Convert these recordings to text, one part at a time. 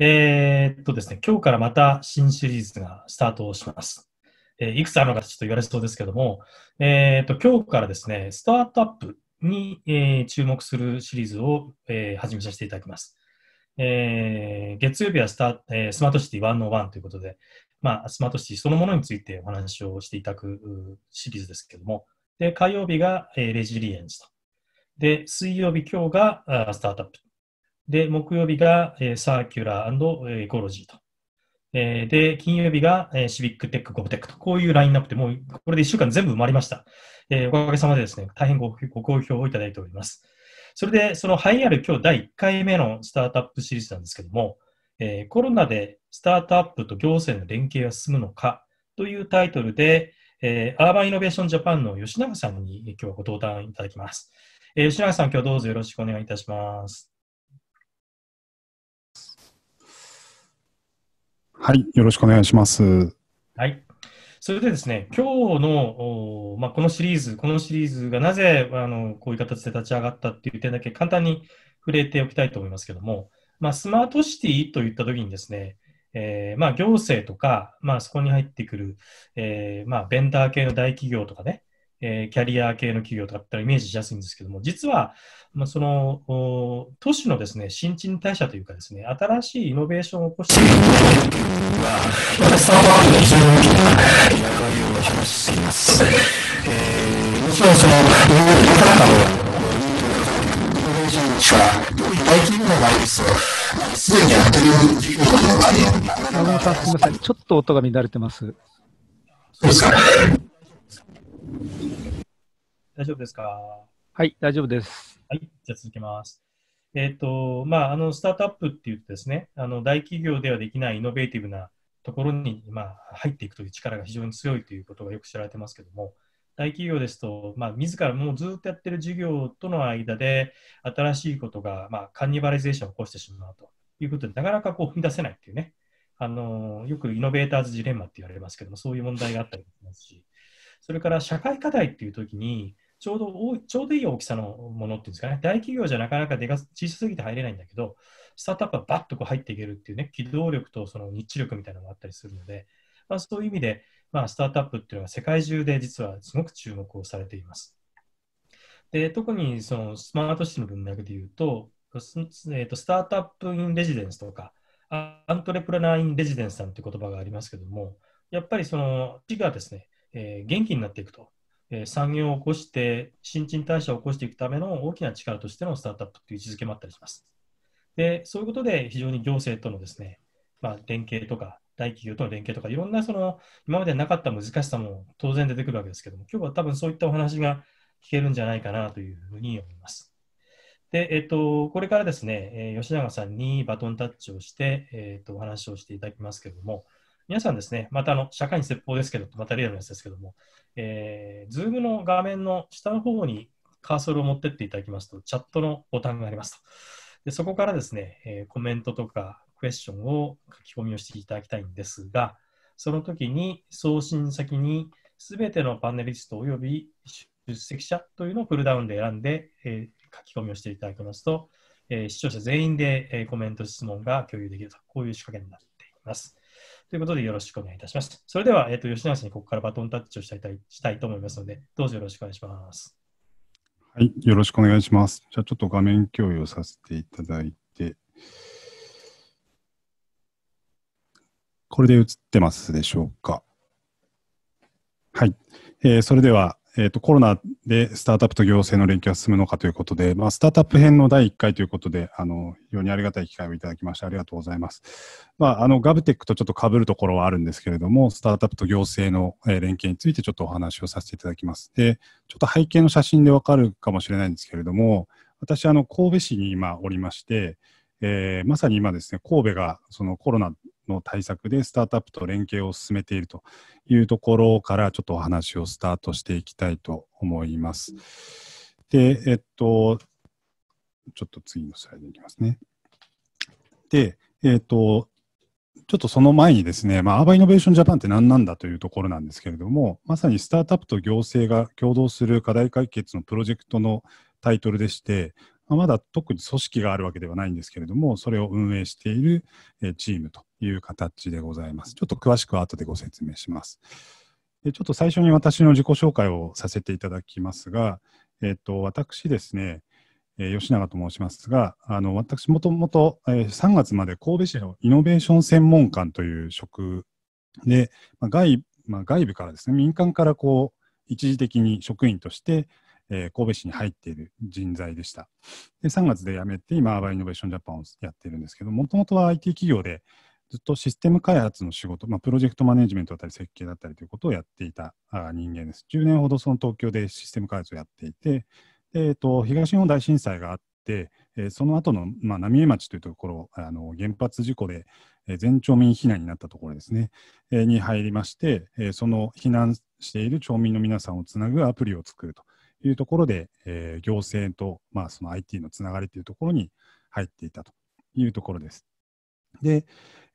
えー、っとですね、今日からまた新シリーズがスタートします。えー、いくつあるのかちょっと言われそうですけども、えー、っと、今日からですね、スタートアップに、え注目するシリーズを、え始めさせていただきます。え月曜日はスタ、えスマートシティ101ということで、まあ、スマートシティそのものについてお話をしていただくシリーズですけども、で火曜日が、えレジリエンスと。で、水曜日、今日があスタートアップ。で、木曜日が、えー、サーキュラーエコロジーと。えー、で、金曜日が、えー、シビックテック、ゴブテックと。こういうラインナップで、もうこれで1週間全部埋まりました。えー、おかげさまでですね、大変ご好評をいただいております。それで、その栄えある今日第1回目のスタートアップシリーズなんですけども、えー、コロナでスタートアップと行政の連携が進むのかというタイトルで、えー、アーバンイノベーションジャパンの吉永さんに今日はご登壇いただきます。えー、吉永さん、今日どうぞよろしくお願いいたします。はい、よろしくお願いします。はい。それでですね、今日の、まあ、このシリーズ、このシリーズがなぜあのこういう形で立ち上がったっていう点だけ簡単に触れておきたいと思いますけども、まあ、スマートシティといったときにですね、えー、まあ、行政とか、まあ、そこに入ってくる、えー、まあ、ベンダー系の大企業とかね、えー、キャリア系の企業とかってイメージしやすいんですけども、実は、まあ、その都市のですね新陳代謝というか、ですね新しいイノベーションを起こしているもちろんその、世の中のしか、大企業の場合ですと、すでにやってることがあるような。ちょっと音が乱れてます。そうですか。大丈夫ですかはい、大丈夫です。はい、じゃあ続きます。えっ、ー、と、まあ、あの、スタートアップっていうとですね、あの、大企業ではできないイノベーティブなところに、まあ、入っていくという力が非常に強いということがよく知られてますけども、大企業ですと、まあ、自らもうずっとやってる事業との間で、新しいことが、まあ、カンニバリゼーションを起こしてしまうということで、なかなかこう踏み出せないっていうね、あのよくイノベーターズジレンマって言われますけども、そういう問題があったりしますし、それから社会課題っていうときに、ちょうどちょうどいい大きさのものっていうんですかね、大企業じゃなかなかでか小さすぎて入れないんだけど、スタートアップはバッとこう入っていけるっていうね、機動力とその日知力みたいなのがあったりするので、まあ、そういう意味で、まあ、スタートアップっていうのは世界中で実はすごく注目をされています。で特にそのスマートシティの文脈でいうと、えー、とスタートアップ・イン・レジデンスとか、アントレプレナー・イン・レジデンスさんていう言葉がありますけども、やっぱりその市がですね、えー、元気になっていくと、え産業を起こして、新陳代謝を起こしていくための大きな力としてのスタートアップという位置づけもあったりします。で、そういうことで非常に行政とのですね、まあ、連携とか、大企業との連携とか、いろんなその今までなかった難しさも当然出てくるわけですけども、今日は多分そういったお話が聞けるんじゃないかなというふうに思います。で、えっと、これからですね、え吉永さんにバトンタッチをして、えっと、お話をしていただきますけれども、皆さんですね、またあの社会に説法ですけど、また例のやつですけども、えー、Zoom の画面の下の方にカーソルを持ってっていただきますと、チャットのボタンがありますと。でそこからですね、えー、コメントとかクエスチョンを書き込みをしていただきたいんですが、その時に送信先にすべてのパネリストおよび出席者というのをプルダウンで選んで、えー、書き込みをしていただきますと、えー、視聴者全員で、えー、コメント、質問が共有できると、こういう仕掛けになっています。ということでよろしくお願いいたします。それでは、えっ、ー、と、吉永さんにここからバトンタッチをしたいしたいと思いますので、どうぞよろしくお願いします。はい、よろしくお願いします。じゃあ、ちょっと画面共有させていただいて、これで映ってますでしょうか。はい、えー、それでは、えーと、コロナでスタートアップと行政の連携が進むのかということで、まあ、スタートアップ編の第1回ということで、あの非常にありがたい機会をいただきまして、ありがとうございます。まあ、あのガブテックとちょっとかぶるところはあるんですけれども、スタートアップと行政の、え連携についてちょっとお話をさせていただきます。で、ちょっと背景の写真でわかるかもしれないんですけれども、私、あの神戸市に今おりまして、えー、まさに今ですね、神戸がそのコロナの対策でスタートアップと連携を進めているというところからちょっとお話をスタートしていきたいと思います。で、えっと、ちょっと次のスライドいきますね。で、えっと、ちょっとその前にですね、まあ、アーバイノベーションジャパンって何なんだというところなんですけれども、まさにスタートアップと行政が共同する課題解決のプロジェクトのタイトルでして、まだ特に組織があるわけではないんですけれども、それを運営しているチームという形でございます。ちょっと詳しくは後でご説明します。ちょっと最初に私の自己紹介をさせていただきますが、えっと、私ですね、吉永と申しますが、あの私もともと3月まで神戸市のイノベーション専門官という職で、外まあ、外部からですね、民間からこう一時的に職員としてえー、神戸市に入っている人材でした。で3月で辞めて、今、アーバイノベーションジャパンをやっているんですけど、もともとは IT 企業で、ずっとシステム開発の仕事、まあ、プロジェクトマネジメントだったり設計だったりということをやっていた人間です。10年ほどその東京でシステム開発をやっていて、えっと、と東日本大震災があって、えー、その後の、まあ、浪江町というところ、あの原発事故で、えー、全町民避難になったところですね、えー、に入りまして、えー、その避難している町民の皆さんをつなぐアプリを作るというところで、えー、行政と、まあ、その IT のつながりというところに入っていたというところです。で、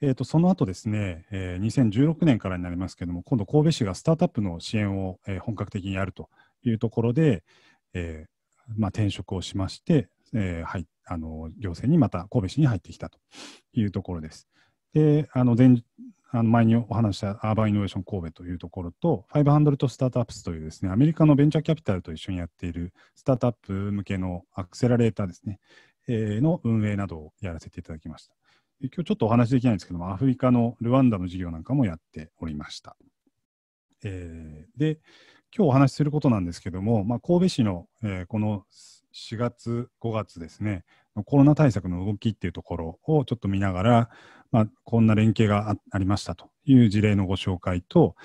えー、とその後ですね、えー、2016年からになりますけれども、今度、神戸市がスタートアップの支援を、えー、本格的にやるというところで、えーまあ、転職をしまして、えー、はい、あの行政にまた神戸市に入ってきたというところです。で、あの前あの前にお話したアーバンイノベーション神戸というところと、500スタートアップスというですね、アメリカのベンチャーキャピタルと一緒にやっているスタートアップ向けのアクセラレーターですね、えー、の運営などをやらせていただきました。今日ちょっとお話できないんですけども、アフリカのルワンダの事業なんかもやっておりました。えー、で、今日お話しすることなんですけども、まあ、神戸市の、えー、この4月、5月ですね、コロナ対策の動きっていうところをちょっと見ながら、まあ、こんな連携がありましたという事例のご紹介と、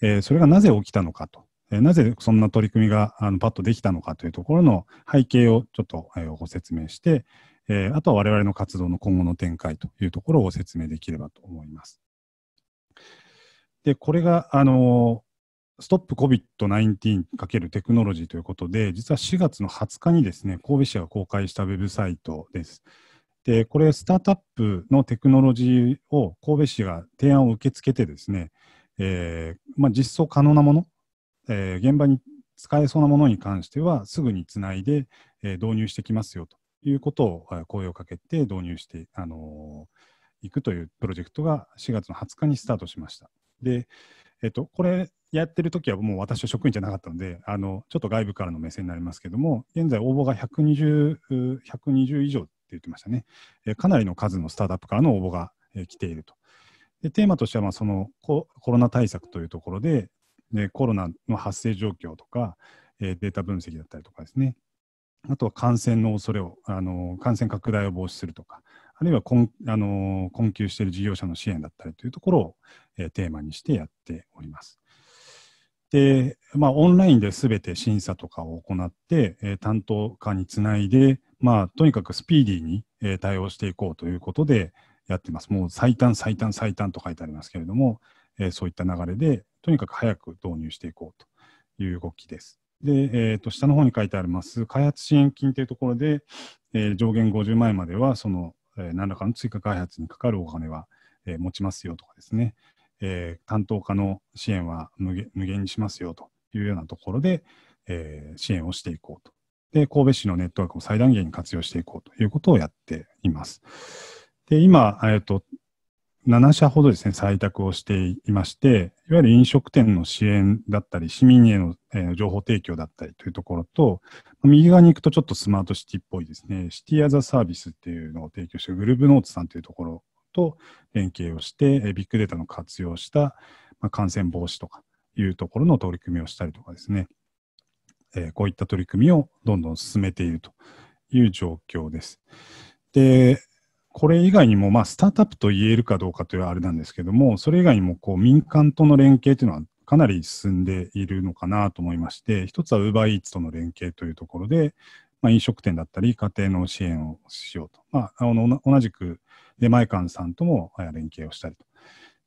えー、それがなぜ起きたのかと、えー、なぜそんな取り組みがあのパッとできたのかというところの背景をちょっと、えー、ご説明して、えあとは我々の活動の今後の展開というところをご説明できればと思います。で、これが、あのストップ COVID-19× テクノロジーということで、実は4月の20日にですね、神戸市が公開したウェブサイトです。で、これ、スタートアップのテクノロジーを神戸市が提案を受け付けてですね、えー、まあ、実装可能なもの、えー、現場に使えそうなものに関しては、すぐにつないで、えー、導入してきますよということを声をかけて導入して、あのいくというプロジェクトが4月の20日にスタートしました。で、えっと、これ、やってる時はもう私は職員じゃなかったので、あのちょっと外部からの目線になりますけども、現在応募が120、120以上って言ってましたね。えかなりの数のスタートアップからの応募が、え来ていると。でテーマとしてはそのコロナ対策というところでで、コロナの発生状況とか、えデータ分析だったりとかですね、あとは感染の恐れを、あの感染拡大を防止するとか、あるいは困あの困窮している事業者の支援だったりというところを、えテーマにしてやっております。で、まあ、オンラインで全て審査とかを行って、えー、担当課につないで、まあ、とにかくスピーディーに、えー、対応していこうということでやってます。もう最短、最短、最短と書いてありますけれども、えー、そういった流れで、とにかく早く導入していこうという動きです。で、えー、と下の方に書いてあります開発支援金というところで、えー、上限50万円まではその、えー、何らかの追加開発にかかるお金は、えー、持ちますよとかですね、えー、担当課の支援は無限にしますよというようなところで、えー、支援をしていこうと。で、神戸市のネットワークを最大限に活用していこうということをやっています。で、今、えっ、と、7社ほどですね、採択をしていまして、いわゆる飲食店の支援だったり、市民への、えー、情報提供だったりというところと、右側に行くとちょっとスマートシティっぽいですね、シティアザサービスっていうのを提供しているグルーブノーツさんというところと連携をして、ビッグデータの活用した、ま感染防止とかいうところの取り組みをしたりとかですね、えこういった取り組みをどんどん進めているという状況です。で、これ以外にも、まあ、スタートアップと言えるかどうかというあれなんですけども、それ以外にもこう民間との連携というのはかなり進んでいるのかなと思いまして、一つは UberEats との連携というところで、まあ、飲食店だったり家庭の支援をしようと。まあ、あの同じくで、マイカンさんとも連携をしたりと。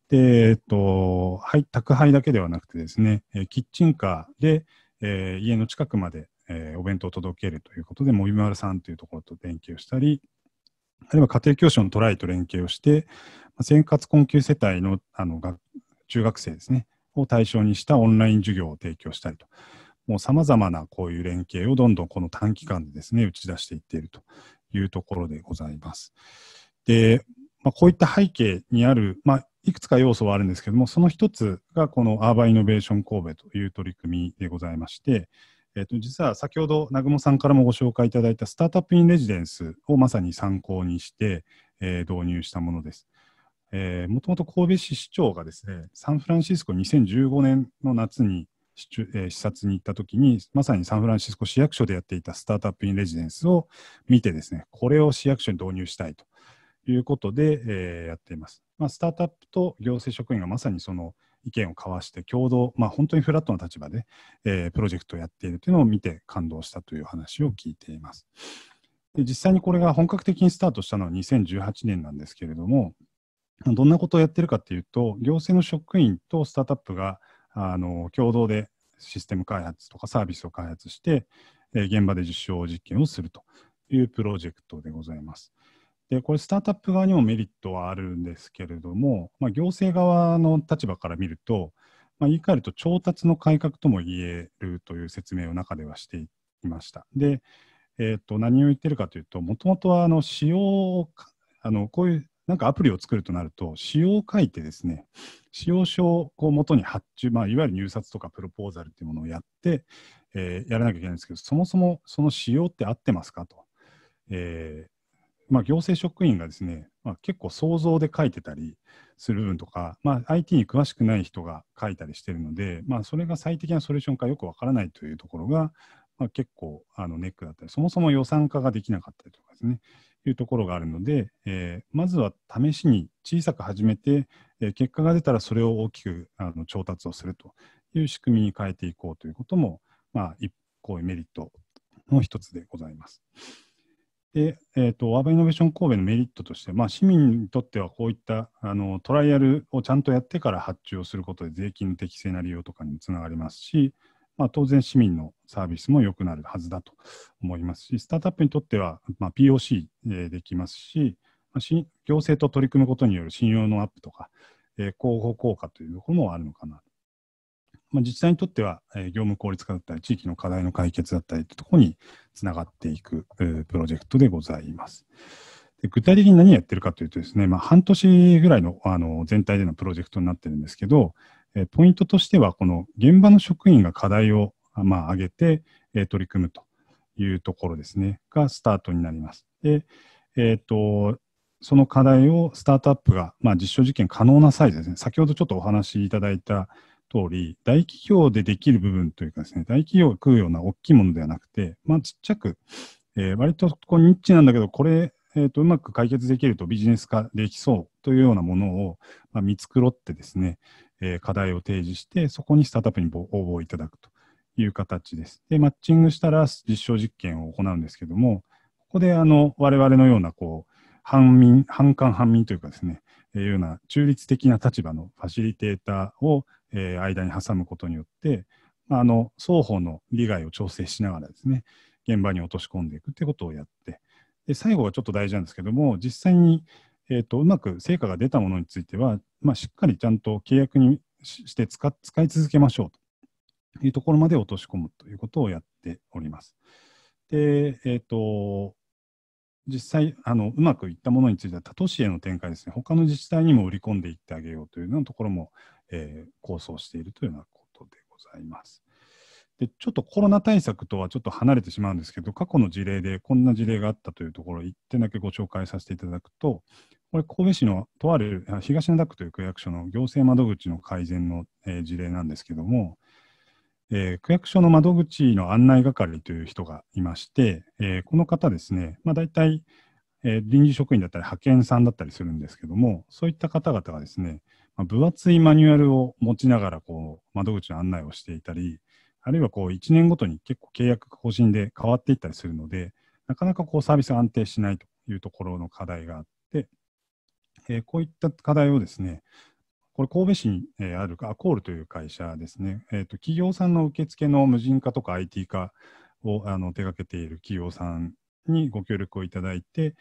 で、えっと、はい、宅配だけではなくてですね、えキッチンカーで、えー、家の近くまで、えー、お弁当を届けるということで、もびまるさんというところと連携をしたり、あるいは家庭教師のトライと連携をして、生活困窮世帯のあの中学生ですね、を対象にしたオンライン授業を提供したりと、もうさまざまなこういう連携をどんどんこの短期間でですね、打ち出していっているというところでございます。で、まあ、こういった背景にある、まあ、いくつか要素はあるんですけども、その一つがこのアーバイノベーション神戸という取り組みでございまして、えー、と実は先ほど南雲さんからもご紹介いただいたスタートアップ・イン・レジデンスをまさに参考にして、えー、導入したものです。えもともと神戸市市長がですね、サンフランシスコ2015年の夏に視,、え視察に行ったときに、まさにサンフランシスコ市役所でやっていたスタートアップ・イン・レジデンスを見てですね、これを市役所に導入したいということで、えー、やっています。まあ、スタートアップと行政職員がまさにその意見を交わして共同、まあ、本当にフラットな立場で、えー、プロジェクトをやっているというのを見て感動したという話を聞いています。で実際にこれが本格的にスタートしたのは2018年なんですけれども、どんなことをやってるかっていうと、行政の職員とスタートアップがあの共同でシステム開発とかサービスを開発して、えー、現場で実証実験をするというプロジェクトでございます。で、これ、スタートアップ側にもメリットはあるんですけれども、まあ、行政側の立場から見ると、まあ、言い換えると、調達の改革とも言えるという説明を中ではしていました。で、えー、と何を言ってるかというと、もともとはあの使用あの、こういうなんかアプリを作るとなると、使用を書いてですね、使用書をもと元に発注、まあ、いわゆる入札とかプロポーザルというものをやって、えー、やらなきゃいけないんですけど、そもそもその使用って合ってますかと。えーまあ、行政職員がですね、まあ、結構想像で書いてたりする部分とか、まあ、IT に詳しくない人が書いたりしてるので、まあ、それが最適なソリューションかよくわからないというところが、まあ、結構あのネックだったり、そもそも予算化ができなかったりとかですね、いうところがあるので、えー、まずは試しに小さく始めて、えー、結果が出たらそれを大きくあの調達をするという仕組みに変えていこうということも、まあ、一個メリットの一つでございます。で、えーと、アーバイノベーション神戸のメリットとして、まあ、市民にとってはこういったあのトライアルをちゃんとやってから発注をすることで税金の適正な利用とかにつながりますし、まあ、当然市民のサービスも良くなるはずだと思いますし、スタートアップにとっては、まあ、POC できますし、まあ、行政と取り組むことによる信用のアップとか、えー、広報効果というところもあるのかなまあ、自治体にとっては、えー、業務効率化だったり、地域の課題の解決だったりというところにつながっていくプロジェクトでございます。で具体的に何やってるかというとですね、まあ、半年ぐらいのあの全体でのプロジェクトになってるんですけど、えポイントとしては、この現場の職員が課題を、まあ、上げて、え取り組むというところですね、がスタートになります。で、えっ、ー、と、その課題をスタートアップが、まあ、実証実験可能なサイズですね。先ほどちょっとお話しいただいた、通り、大企業でできる部分というかですね、大企業が食うような大きいものではなくて、まあ、ちっちゃく、えー、割とこうニッチなんだけど、これ、えーと、うまく解決できるとビジネス化できそうというようなものを、まあ、見繕ってですね、えー、課題を提示して、そこにスタートアップに応募いただくという形です。で、マッチングしたら実証実験を行うんですけども、ここであの我々のようなこう、半民、半官半民というかですね、いうような中立的な立場のファシリテーターを、えー、間に挟むことによって、まあ、あの双方の利害を調整しながらですね現場に落とし込んでいくということをやってで最後はちょっと大事なんですけども実際に、えーと、うまく成果が出たものについては、まあ、しっかりちゃんと契約にして使使い続けましょうというところまで落とし込むということをやっております。で、えっ、ー、と、実際あのうまくいったものについては他都市への展開ですね他の自治体にも売り込んでいってあげようというようなところも、えー、構想しているというようなことでございます。でちょっとコロナ対策とはちょっと離れてしまうんですけど過去の事例でこんな事例があったというところを1点だけご紹介させていただくとこれ神戸市のとある東灘区という区役所の行政窓口の改善の、えー、事例なんですけどもえー、区役所の窓口の案内係という人がいまして、えー、この方ですね、まあ、大体、えー、臨時職員だったり派遣さんだったりするんですけども、そういった方々がですね、まあ、分厚いマニュアルを持ちながらこう窓口の案内をしていたり、あるいはこう1年ごとに結構契約更新で変わっていったりするので、なかなかこうサービスが安定しないというところの課題があって、えー、こういった課題をですね、これ神戸市にあるアコールという会社ですね、えーと、企業さんの受付の無人化とか IT 化をあの手掛けている企業さんにご協力をいただいて、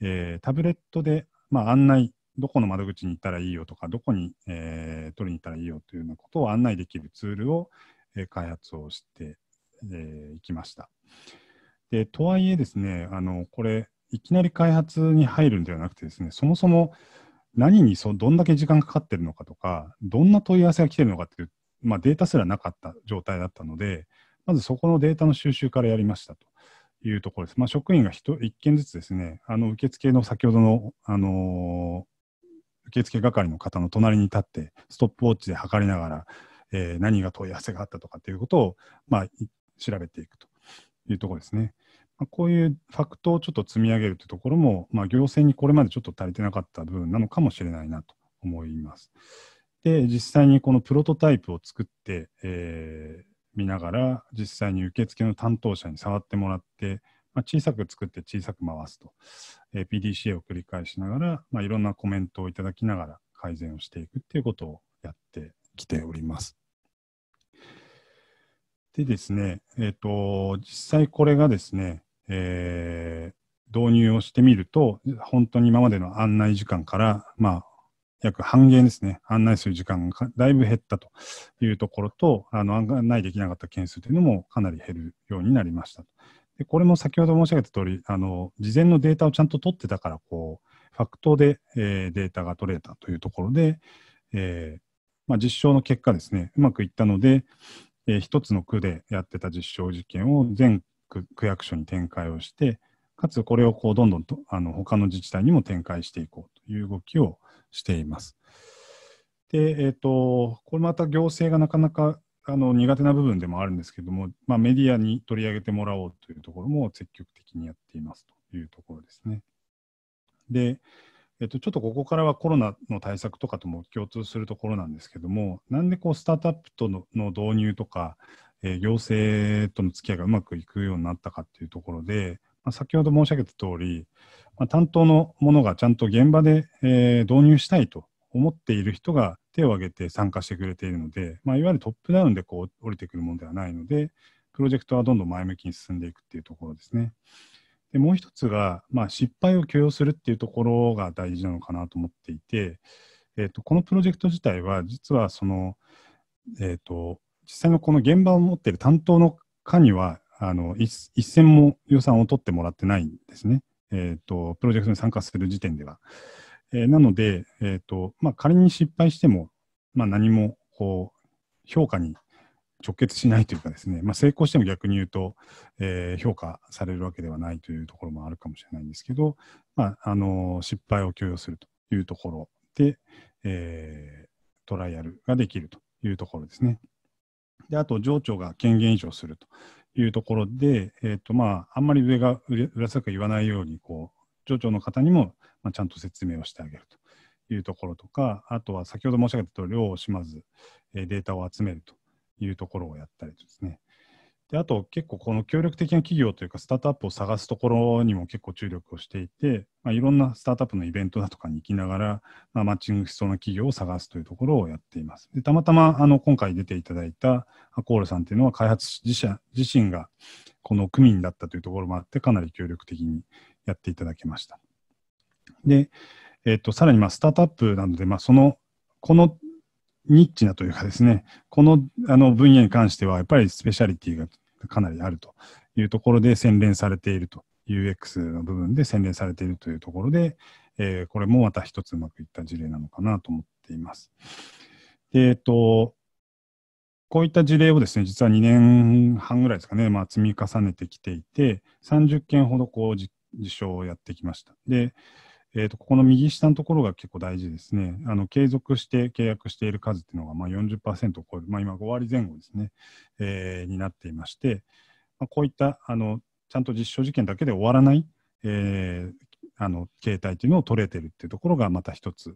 えー、タブレットで、まあ、案内、どこの窓口に行ったらいいよとか、どこに、えー、取りに行ったらいいよというようなことを案内できるツールを、えー、開発をしてい、えー、きました。でとはいえですね、あのこれ、いきなり開発に入るんではなくてですね、そもそも何にそどんだけ時間かかってるのかとか、どんな問い合わせが来てるのかっていう、まあ、データすらなかった状態だったので、まずそこのデータの収集からやりましたというところです。まあ、職員が 1, 1件ずつですね、あの受付の先ほどの、あのー、受付係の方の隣に立って、ストップウォッチで測りながら、えー、何が問い合わせがあったとかっていうことを、まあ、調べていくというところですね。こういうファクトをちょっと積み上げるというところも、まあ、行政にこれまでちょっと足りてなかった部分なのかもしれないなと思います。で、実際にこのプロトタイプを作って、えー、見ながら、実際に受付の担当者に触ってもらって、まあ、小さく作って小さく回すと、えー、PDCA を繰り返しながら、まあ、いろんなコメントをいただきながら改善をしていくっていうことをやってきております。でですね、えっ、ー、と、実際これがですね、えー、導入をしてみると、本当に今までの案内時間から、まあ、約半減ですね、案内する時間がだいぶ減ったというところと、あの案内できなかった件数というのもかなり減るようになりました。でこれも先ほど申し上げた通り、あ事前のデータをちゃんと取ってたから、こう、ファクトで、えー、データが取れたというところで、えー、まあ、実証の結果ですね、うまくいったので、えー、1つの区でやってた実証実験を全区役所に展開をして、かつこれをこうどんどんとあの他の自治体にも展開していこうという動きをしています。で、えーと、これまた行政がなかなかあの苦手な部分でもあるんですけども、まあ、メディアに取り上げてもらおうというところも積極的にやっていますというところですね。で、えっと、ちょっとここからはコロナの対策とかとも共通するところなんですけども、なんでこうスタートアップとのの導入とか、えー、行政との付き合いがうまくいくようになったかっていうところで、まあ、先ほど申し上げた通り、まあ、担当のものがちゃんと現場で、えー、導入したいと思っている人が手を挙げて参加してくれているので、まあ、いわゆるトップダウンでこう降りてくるものではないので、プロジェクトはどんどん前向きに進んでいくっていうところですね。でもう一つが、まあ、失敗を許容するっていうところが大事なのかなと思っていて、えーと、このプロジェクト自体は実はその、えーと実際のこの現場を持っている担当の課には、あの一一銭も予算を取ってもらってないんですね、えーと、プロジェクトに参加する時点では。えー、なので、えーとまあ、仮に失敗しても、まあ、何もこう評価に直結しないというかですね、まあ、成功しても逆に言うと、えー、評価されるわけではないというところもあるかもしれないんですけど、まああのー、失敗を許容するというところで、えー、トライアルができるというところですね。で、あと情緒が権限移譲するというところで、えっ、ー、と、まあ、あんまり上が裏さく言わないように、こう、情緒の方にも、まあ、ちゃんと説明をしてあげるというところとか、あとは先ほど申し上げたと量を惜しまず、えー、データを集めるというところをやったりですね。であと結構この協力的な企業というかスタートアップを探すところにも結構注力をしていて、まあ、いろんなスタートアップのイベントだとかに行きながら、まあ、マッチングしそうな企業を探すというところをやっています。でたまたまあの今回出ていただいたアコールさんというのは開発自社自身がこの区民だったというところもあってかなり協力的にやっていただきました。で、えっ、と、さらにまあスタートアップなので、まあ、そのこのニッチなというかですね、このあの分野に関しては、やっぱりスペシャリティがかなりあるというところで洗練されていると UX の部分で洗練されているというところで、えー、これもまた一つうまくいった事例なのかなと思っています。えっ、ー、と、こういった事例をですね、実は2年半ぐらいですかね、まあ、積み重ねてきていて、30件ほどこう実証をやってきました。で、えーと、ここの右下のところが結構大事ですね。あの継続して契約している数っていうのがまあ40%を超える、まあ、今5割前後ですね、えー、になっていまして、まあ、こういったあのちゃんと実証実験だけで終わらない、えー、あの形態というのを取れてるっていうところがまた一つ、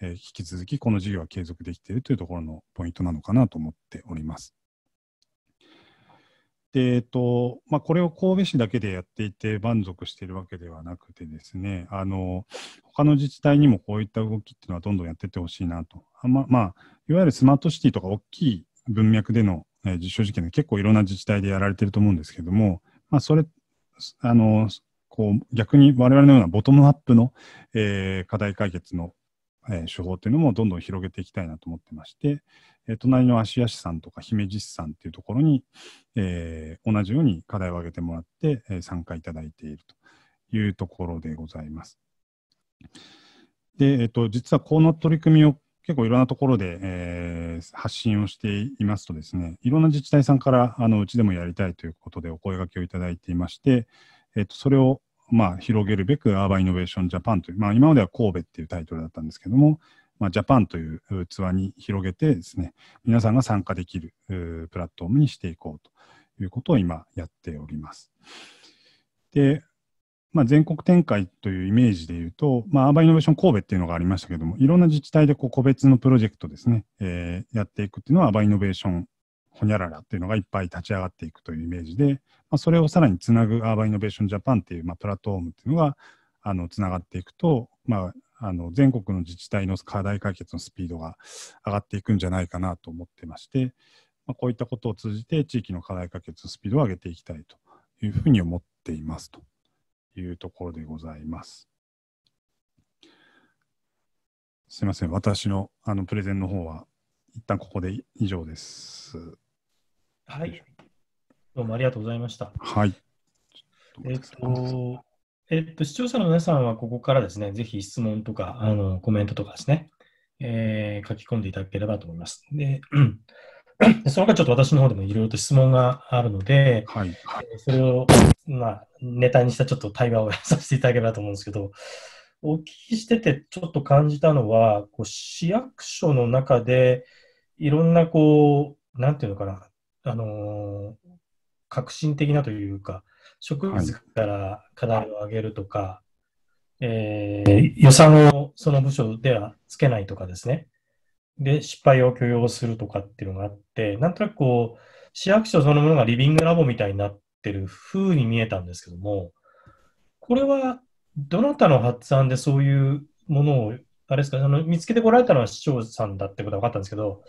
えー、引き続きこの事業は継続できているというところのポイントなのかなと思っております。でえっとまあ、これを神戸市だけでやっていて満足しているわけではなくてですねあの他の自治体にもこういった動きっていうのはどんどんやっていってほしいなとあ、ままあ、いわゆるスマートシティとか大きい文脈での、えー、実証実験で結構いろんな自治体でやられてると思うんですけども、まあ、それあのこう逆に我々のようなボトムアップの、えー、課題解決の、えー、手法っていうのもどんどん広げていきたいなと思ってまして、え隣の芦屋市さんとか姫路市さんっていうところに、えー、同じように課題を挙げてもらって、えー、参加いただいているというところでございます。で、えーと、実はこの取り組みを結構いろんなところで、えー、発信をしていますとですね、いろんな自治体さんからあのうちでもやりたいということでお声がけをいただいていまして、えーと、それをまあ、広げるべく、アーバンイノベーションジャパンという、まあ、今までは神戸っていうタイトルだったんですけども、まあ、ジャパンという器に広げてですね、皆さんが参加できるプラットフォームにしていこうということを今やっております。で、まあ、全国展開というイメージで言うと、まあ、アーバイノベーション神戸っていうのがありましたけども、いろんな自治体でこう個別のプロジェクトですね、えー、やっていくっていうのはアーバイノベーションほにゃららっていうのがいっぱい立ち上がっていくというイメージで、まあ、それをさらにつなぐアーバイノベーションジャパンっていう、まあ、プラットフォームっていうのがあのつながっていくと、まあ、あの全国の自治体の課題解決のスピードが上がっていくんじゃないかなと思ってまして、まあ、こういったことを通じて地域の課題解決のスピードを上げていきたいというふうに思っていますというところでございます。すみません、私のあのプレゼンの方は一旦ここで以上です。はい。どうもありがとうございました。はい。えっと、えっと、視聴者の皆さんはここからですね、ぜひ質問とか、あの、コメントとかですね、えー、書き込んでいただければと思います。で、その他ちょっと私の方でもいろいろと質問があるので、はいえそれを、まあ、ネタにしたちょっと対話をさせていただければと思うんですけど、お聞きしててちょっと感じたのは、こう市役所の中で、いろんなこう、なんていうのかな、あのー、革新的なというか、植物から課題を上げるとか、はい、えー、予算をその部署ではつけないとかですね。で、失敗を許容するとかっていうのがあって、なんとなくこう、市役所そのものがリビングラボみたいになってる風に見えたんですけども、これはどなたの発案でそういうものを、あれですか、その見つけてこられたのは市長さんだってことは分かったんですけど、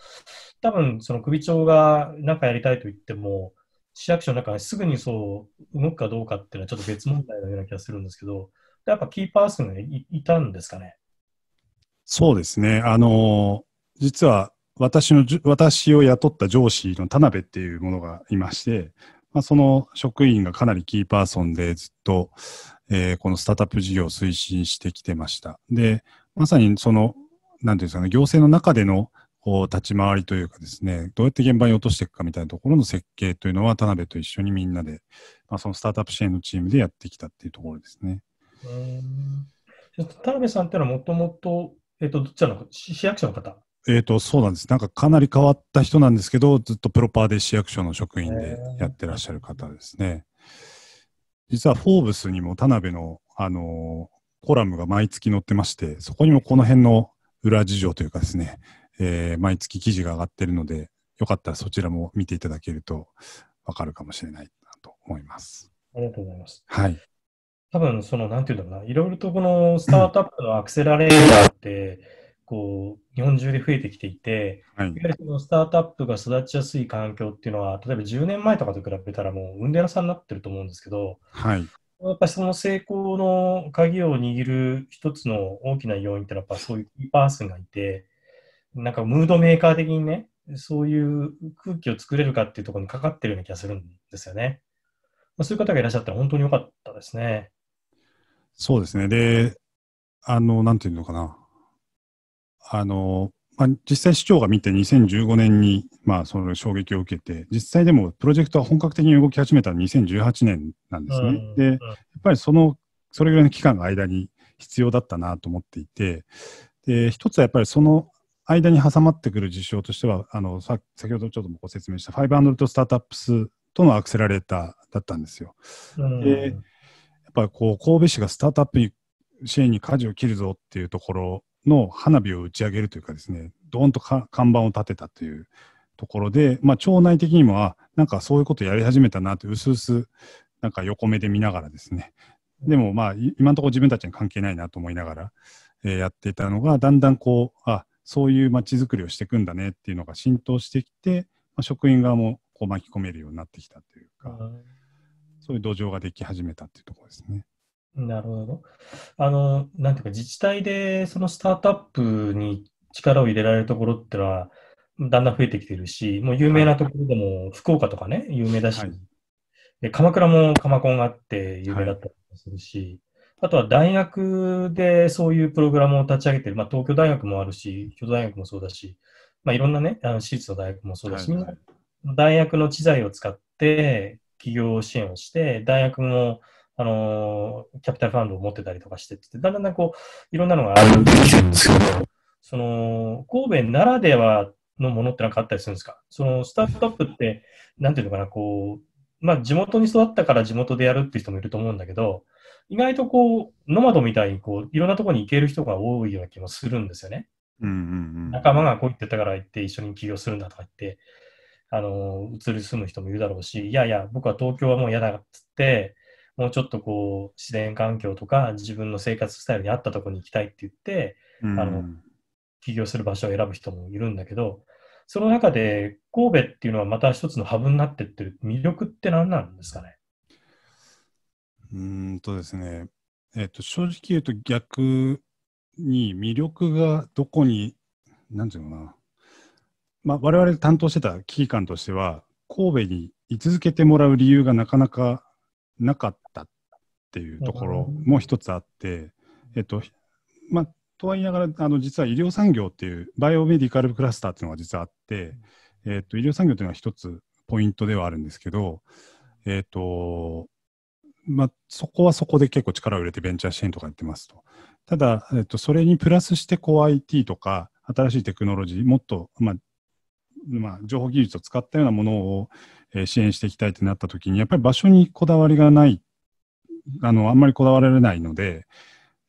多分その首長が何かやりたいと言っても、市役所の中にすぐにそう動くかどうかっていうのはちょっと別問題のような気がするんですけど、やっぱキーパーソンがいいたんですかねそうですね、あのー、実は私の私を雇った上司の田辺っていうものがいまして、まあ、その職員がかなりキーパーソンでずっと、えー、このスタートアップ事業を推進してきてました。で、まさにその、なんていうんですかね、行政の中での立ち回りというかですね、どうやって現場に落としていくかみたいなところの設計というのは、田辺と一緒にみんなで、まあ、そのスタートアップ支援のチームでやってきたっていうところですね。田辺さんっていうのはもともと、えっ、と、どちらの市役所の方えっ、ー、と、そうなんです。なんかかなり変わった人なんですけど、ずっとプロパーで市役所の職員でやってらっしゃる方ですね。実はフォーブスにも田辺の、あのー、コラムが毎月載ってまして、そこにもこの辺の裏事情というかですね、えー、毎月記事が上がってるので、よかったらそちらも見ていただけるとわかるかもしれないなと思います。ありがとうございます。はい。多分、その、なんていうんだろうな、いろいろとこのスタートアップのアクセラレーターって、こう、日本中で増えてきていて、はい、いわゆるそのスタートアップが育ちやすい環境っていうのは、例えば10年前とかと比べたらもう、うんでらさになってると思うんですけど、はい。やっぱりその成功の鍵を握る一つの大きな要因っていうのは、やっぱそういうキーパーソンがいて、なんかムードメーカー的にね、そういう空気を作れるかっていうところにかかってるような気がするんですよね。まあ、そういう方がいらっしゃったら本当に良かったですね。そうですね。で、あの、なんていうのかな。あの、まあ、実際市長が見て2015年に、まあ、その衝撃を受けて、実際でもプロジェクトは本格的に動き始めたのは2018年なんですね。うん、で、やっぱりその、それぐらいの期間の間に必要だったなと思っていて、で、一つはやっぱりその間に挟まってくる事象としては、あの先ほどちょっともご説明した500スタートアップスとのアクセラレーターだったんですよ。で、やっぱりこう神戸市がスタートアップ支援に舵を切るぞっていうところの花火を打ち上げるというかですね、どーンと看板を立てたというところで、まあ、町内的にも、あなんかそういうことやり始めたなって、うすうすなんか横目で見ながらですね、でもまあ、今のところ自分たちに関係ないなと思いながら、えー、やっていたのが、だんだんこう、あそういう街づくりをしていくんだねっていうのが浸透してきて、まあ、職員側もこう巻き込めるようになってきたというか、そういう土壌ができ始めたっていうところですね。なるほど。あの、なんていうか、自治体でそのスタートアップに力を入れられるところってのは、だんだん増えてきてるし、もう有名なところでも、福岡とかね、有名だし、はい、鎌倉も鎌コンがあって有名だったりするし、あとは大学でそういうプログラムを立ち上げてる、まあ、東京大学もあるし、京都大学もそうだし、まあ、いろんなね、あの私立の大学もそうだし、はいはい、大学の知財を使って企業支援をして、大学もあのー、キャピタルファンドを持ってたりとかしてって、だんだんこう、いろんなのがあるんですけど、その、神戸ならではのものってなんかあったりするんですかその、スタートアップって、なんていうのかな、こう、まあ、地元に育ったから地元でやるっていう人もいると思うんだけど、意外とこう、ノマドみたいにこう、いろんなところに行ける人が多いような気もするんですよね。うんうん仲間がこう言ってたから行って一緒に起業するんだとか言って、あの、移り住む人もいるだろうし、いやいや、僕は東京はもう嫌だっつって、もうちょっとこう、自然環境とか自分の生活スタイルに合ったところに行きたいって言って、うん、あの、起業する場所を選ぶ人もいるんだけど、その中で神戸っていうのはまた一つのハブになってってる魅力って何なんですかねうんとですね、えっ、と、正直言うと逆に魅力がどこに、なんていうのかな、まあ、我々担当してた危機感としては、神戸に居続けてもらう理由がなかなかなかったっていうところも一つあって、えっ、と、まあ、とは言いながら、あの実は医療産業っていう、バイオメディカルクラスターっていうのが実はあって、えっ、と、医療産業というのは一つポイントではあるんですけど、えっ、と、まあ、そこはそこで結構力を入れてベンチャー支援とかやってますと。ただ、えっと、それにプラスしてこう IT とか新しいテクノロジー、もっと、まあ、まあ、情報技術を使ったようなものを、え支援していきたいってなった時に、やっぱり場所にこだわりがない、あの、あんまりこだわられないので、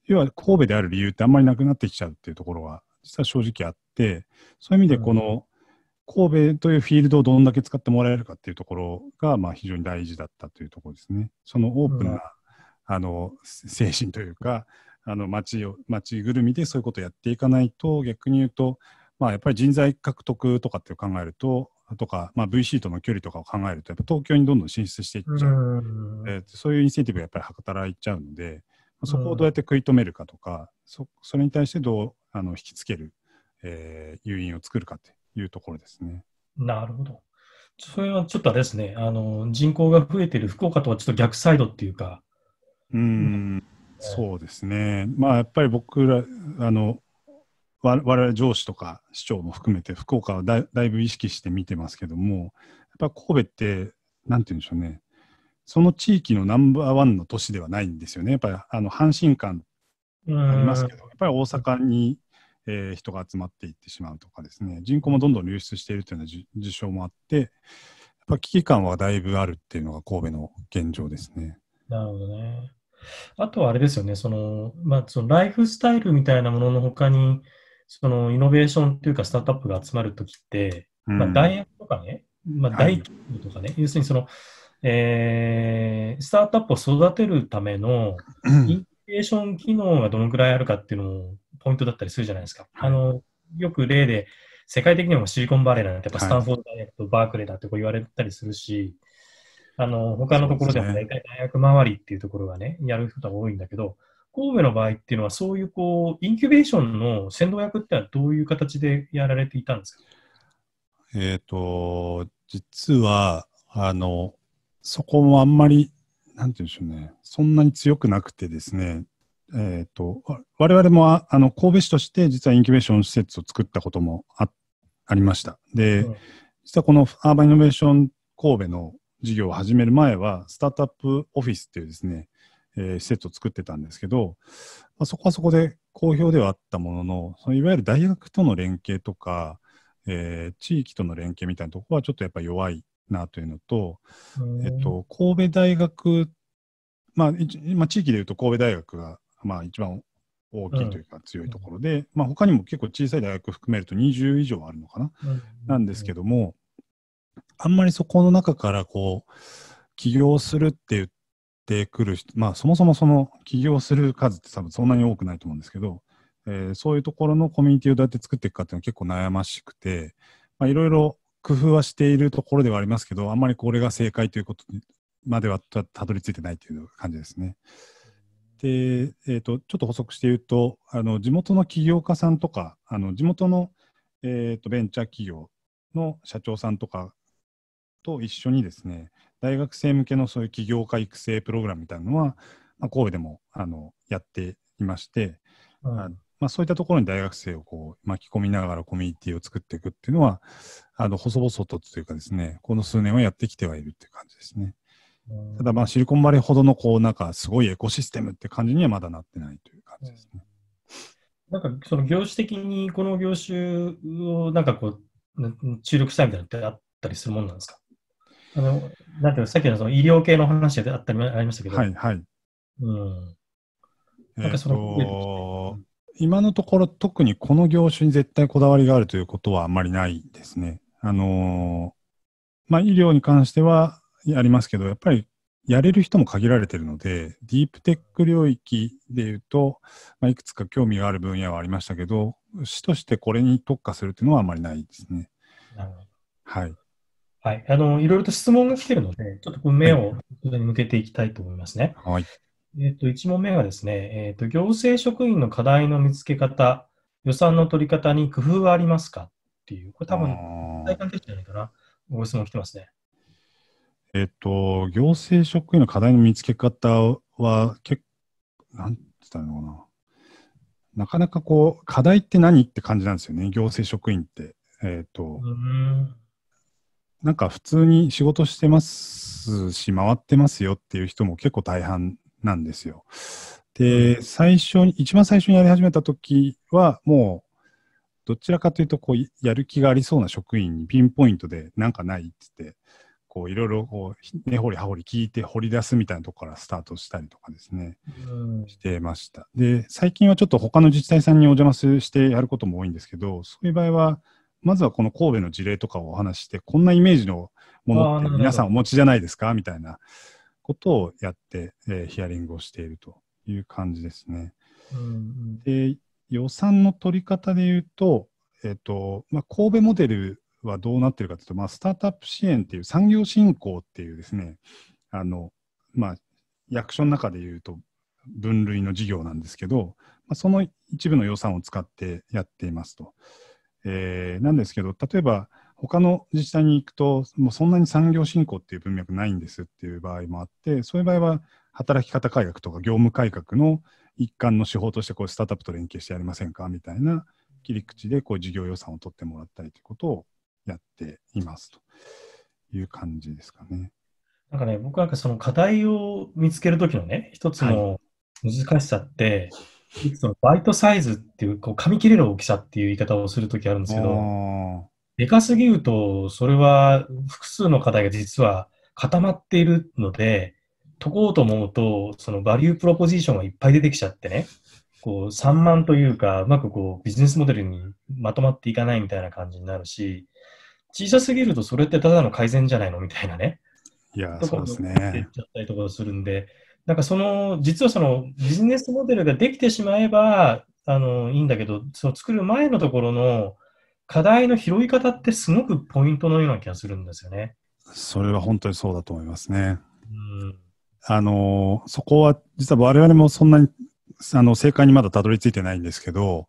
要は神戸である理由ってあんまりなくなってきちゃうっていうところは、実は正直あって、そういう意味でこの、神戸というフィールドをどんだけ使ってもらえるかっていうところが、まあ、非常に大事だったというところですね。そのオープンな、うん、あの精神というか、あの町を街ぐるみでそういうことをやっていかないと、逆に言うと、まあ、やっぱり人材獲得とかって考えると、とか、まあ、VC との距離とかを考えると、やっぱ東京にどんどん進出していっちゃう、うん、えー、そういうインセンティブがやっぱり働いちゃうので、まあ、そこをどうやって食い止めるかとか、うん、そそれに対してどうあの引きつける、えー、誘引を作るかっていうところですね。なるほど。それはちょっとあれですね、あの人口が増えている福岡とはちょっと逆サイドっていうか。うん、そうですね。まあやっぱり僕ら、あの、我々上司とか市長も含めて福岡はだいぶ意識して見てますけども、やっぱ神戸って、なんて言うんでしょうね、その地域のナンバーワンの都市ではないんですよね。やっぱりあの阪神間ありますけど、やっぱり大阪にえー、人が集まっていってしまうとかですね、人口もどんどん流出しているというような事象もあって、やっぱ危機感はだいぶあるっていうのが神戸の現状ですね。なるほどね。あとはあれですよね、その、まあ、そのライフスタイルみたいなもののほかに、そのイノベーションというかスタートアップが集まるときって、うん、まあ、大学とかね、まあ、大企業とかね、はい、要するにその、えー、スタートアップを育てるためのインベーション機能がどのくらいあるかっていうのをポイントだったりするじゃないですか。あのよく例で、世界的にもシリコンバレーなんて、やっぱスタンフォード大学とバークレーだってこう言われたりするし、はい、あの他のところでも大体大学周りっていうところがね、やる人が多いんだけど、神戸の場合っていうのは、そういうこうインキュベーションの先導役ってはどういう形でやられていたんですかえっ、と、実は、あの、そこもあんまり、なんていうんでしょうね、そんなに強くなくてですね、えっ、ー、と、我々もああの神戸市として実はインキュベーション施設を作ったこともあありました。で、うん、実はこのアーバンイノベーション神戸の事業を始める前は、スタートアップオフィスっていうですね、えー、施設を作ってたんですけど、まあ、そこはそこで好評ではあったものの、そのいわゆる大学との連携とか、えー、地域との連携みたいなところはちょっとやっぱ弱いなというのと、えっと、神戸大学、まあ、まあ、地域でいうと神戸大学がまあ、一番大きいというか強いところで、うん、まあ、他にも結構小さい大学含めると20以上あるのかな、うん、なんですけどもあんまりそこの中からこう起業するって言ってくる人まあそもそもその起業する数って多分そんなに多くないと思うんですけど、えー、そういうところのコミュニティをどうやって作っていくかっていうのは結構悩ましくていろいろ工夫はしているところではありますけどあんまりこれが正解ということまではたどり着いてないという感じですね。で、えーと、ちょっと補足して言うとあの地元の起業家さんとかあの地元の、えーと、ベンチャー企業の社長さんとかと一緒にですね大学生向けのそういう起業家育成プログラムみたいなのは、まあ、神戸でもあのやっていまして、うん、まあ、そういったところに大学生をこう巻き込みながらコミュニティを作っていくっていうのはあの細々とというかですねこの数年はやってきてはいるっていう感じですね。ただまあシリコンバレーほどのこうなんかすごいエコシステムって感じにはまだなってないという感じですね。なんかその業種的にこの業種をなんかこう注力したいみたいなってあったりするもんなんですかあのなんていうさっきのその医療系の話であったりありましたけど。はいはい。うん。なんかその、えー、今のところ特にこの業種に絶対こだわりがあるということはあんまりないですね。あのー、まあ医療に関してはありますけど、やっぱりやれる人も限られてるので、ディープテック領域でいうと、まあ、いくつか興味がある分野はありましたけど、市としてこれに特化するっていうのはあまりないですね。はい。はい。あの、いろいろと質問が来てるので、ちょっと目を向けていきたいと思いますね。はい。えっ、ー、と、1問目がですね、えっ、ー、と、行政職員の課題の見つけ方、予算の取り方に工夫はありますかっていう、これ多分、体感的じゃないかな。ご質問来てますね。えっ、と、行政職員の課題の見つけ方は、結構、なんて言ったのかな。なかなかこう、課題って何って感じなんですよね、行政職員って。えっ、と、なんか普通に仕事してますし、回ってますよっていう人も結構大半なんですよ。で、最初に、一番最初にやり始めた時は、もう、どちらかというと、こう、やる気がありそうな職員にピンポイントでなんかないっつって、こういろいろこう根掘り葉掘り聞いて掘り出すみたいなとこからスタートしたりとかですね、してました。で、最近はちょっと他の自治体さんにお邪魔してやることも多いんですけど、そういう場合は、まずはこの神戸の事例とかをお話して、こんなイメージのものって皆さんお持ちじゃないですかみたいなことをやって、えー、ヒアリングをしているという感じですね。うんで予算の取り方で言うと、えっ、ー、とまあ、神戸モデルはどうなってるかというと、まあ、スタートアップ支援っていう産業振興っていうですね、あのまあ、役所の中でいうと分類の事業なんですけど、まあ、その一部の予算を使ってやっていますと。えー、なんですけど、例えば他の自治体に行くと、もうそんなに産業振興っていう文脈ないんですっていう場合もあって、そういう場合は働き方改革とか業務改革の一環の手法としてこうスタートアップと連携してやりませんかみたいな切り口でこう事業予算を取ってもらったりということをやっていますという感じですかね。なんかね、僕なんかその課題を見つけるときのね、一つの難しさって、はい、そのバイトサイズっていう、こう噛み切れる大きさっていう言い方をするときあるんですけど、でかすぎると、それは複数の課題が実は固まっているので、解こうと思うと、そのバリュープロポジションがいっぱい出てきちゃってね、こう散漫というか、うまくこうビジネスモデルにまとまっていかないみたいな感じになるし、小さすぎるとそれってただの改善じゃないのみたいなね。いや、そうですね。っちゃったりとかするんで、なんかその、実はそのビジネスモデルができてしまえば、あの、いいんだけど、その作る前のところの課題の拾い方ってすごくポイントのような気がするんですよね。それは本当にそうだと思いますね。うん、あの、そこは実は我々もそんなに、あの、正解にまだたどり着いてないんですけど、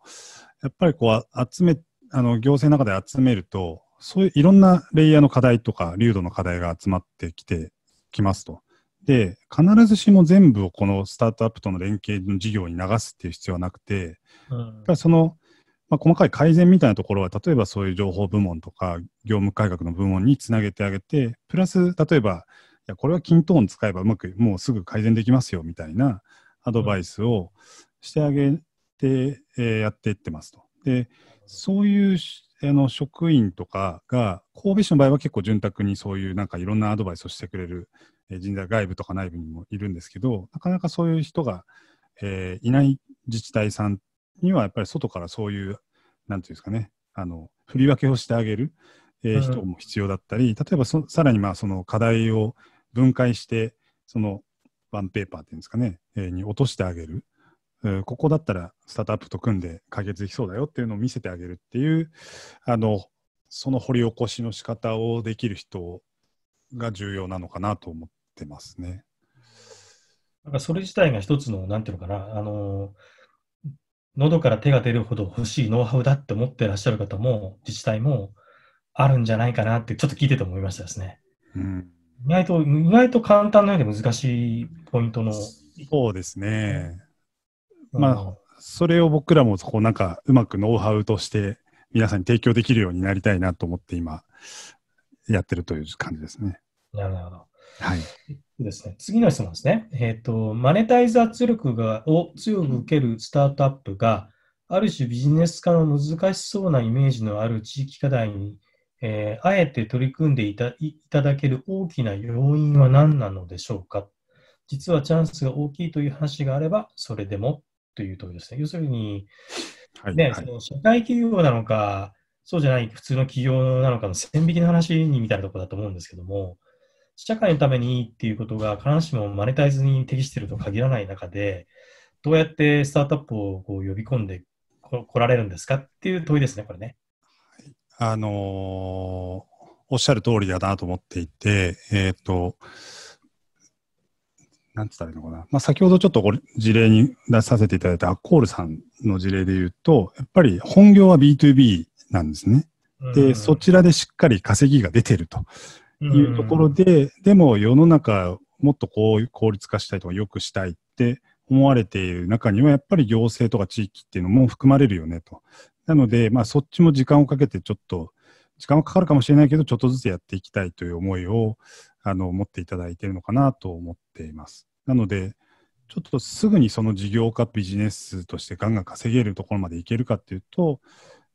やっぱりこう、集め、あの、行政の中で集めると、そういういろんなレイヤーの課題とか、流度の課題が集まってきてきますと。で、必ずしも全部をこのスタートアップとの連携の事業に流すっていう必要はなくて、うん、その、まあ、細かい改善みたいなところは、例えばそういう情報部門とか、業務改革の部門につなげてあげて、プラス、例えば、いや、これは均等に使えばうまく、もうすぐ改善できますよみたいなアドバイスをしてあげて、うん、えー、やっていってますと。で、そういうあの職員とかが、神戸市の場合は結構潤沢にそういうなんかいろんなアドバイスをしてくれる人材外部とか内部にもいるんですけど、なかなかそういう人が、えー、いない自治体さんにはやっぱり外からそういう、なんていうんですかね、あの振り分けをしてあげる、えー、人も必要だったり、例えばそさらにまあその課題を分解して、そのワンペーパーっていうんですかね、えー、に落としてあげる。ここだったらスタートアップと組んで解決できそうだよっていうのを見せてあげるっていうあのその掘り起こしの仕方をできる人が重要なのかなと思ってますね。なんかそれ自体が一つの何ていうのかなあの喉から手が出るほど欲しいノウハウだって思ってらっしゃる方も自治体もあるんじゃないかなってちょっと聞いてて思いましたですね。うん、意外と意外と簡単なようで難しいポイントのそうですね。まあ、それを僕らもこうなんかうまくノウハウとして皆さんに提供できるようになりたいなと思って今やってるという感じですね。なるほど。はい。ですね、次の質問ですね。えっ、ー、と、マネタイズ圧力がを強く受けるスタートアップが、ある種ビジネス化の難しそうなイメージのある地域課題に、えー、あえて取り組んでいたいただける大きな要因は何なのでしょうか実はチャンスが大きいという話があれば、それでもというとですね、要するに、はい、ね、はい、その社会企業なのか、そうじゃない普通の企業なのかの線引きの話にみたいなところだと思うんですけども、社会のためにいいっていうことが必ずしもマネタイズに適していると限らない中で、どうやってスタートアップをこう呼び込んでこられるんですかっていう問いですね、これね。あのー、おっしゃる通りだなと思っていて、えっ、ー、と、なんつったらいいのかな。まあ、先ほどちょっと事例に出させていただいたアッコールさんの事例で言うと、やっぱり本業は B2B なんですね。で、そちらでしっかり稼ぎが出てるというところで、でも世の中もっとこう効率化したいとか良くしたいって思われている中には、やっぱり行政とか地域っていうのも含まれるよねと。なので、まあ、そっちも時間をかけてちょっと、時間はかかるかもしれないけど、ちょっとずつやっていきたいという思いをあの持っていただいているのかなと思っています。なので、ちょっとすぐにその事業化ビジネスとしてガンガン稼げるところまでいけるかっていうと、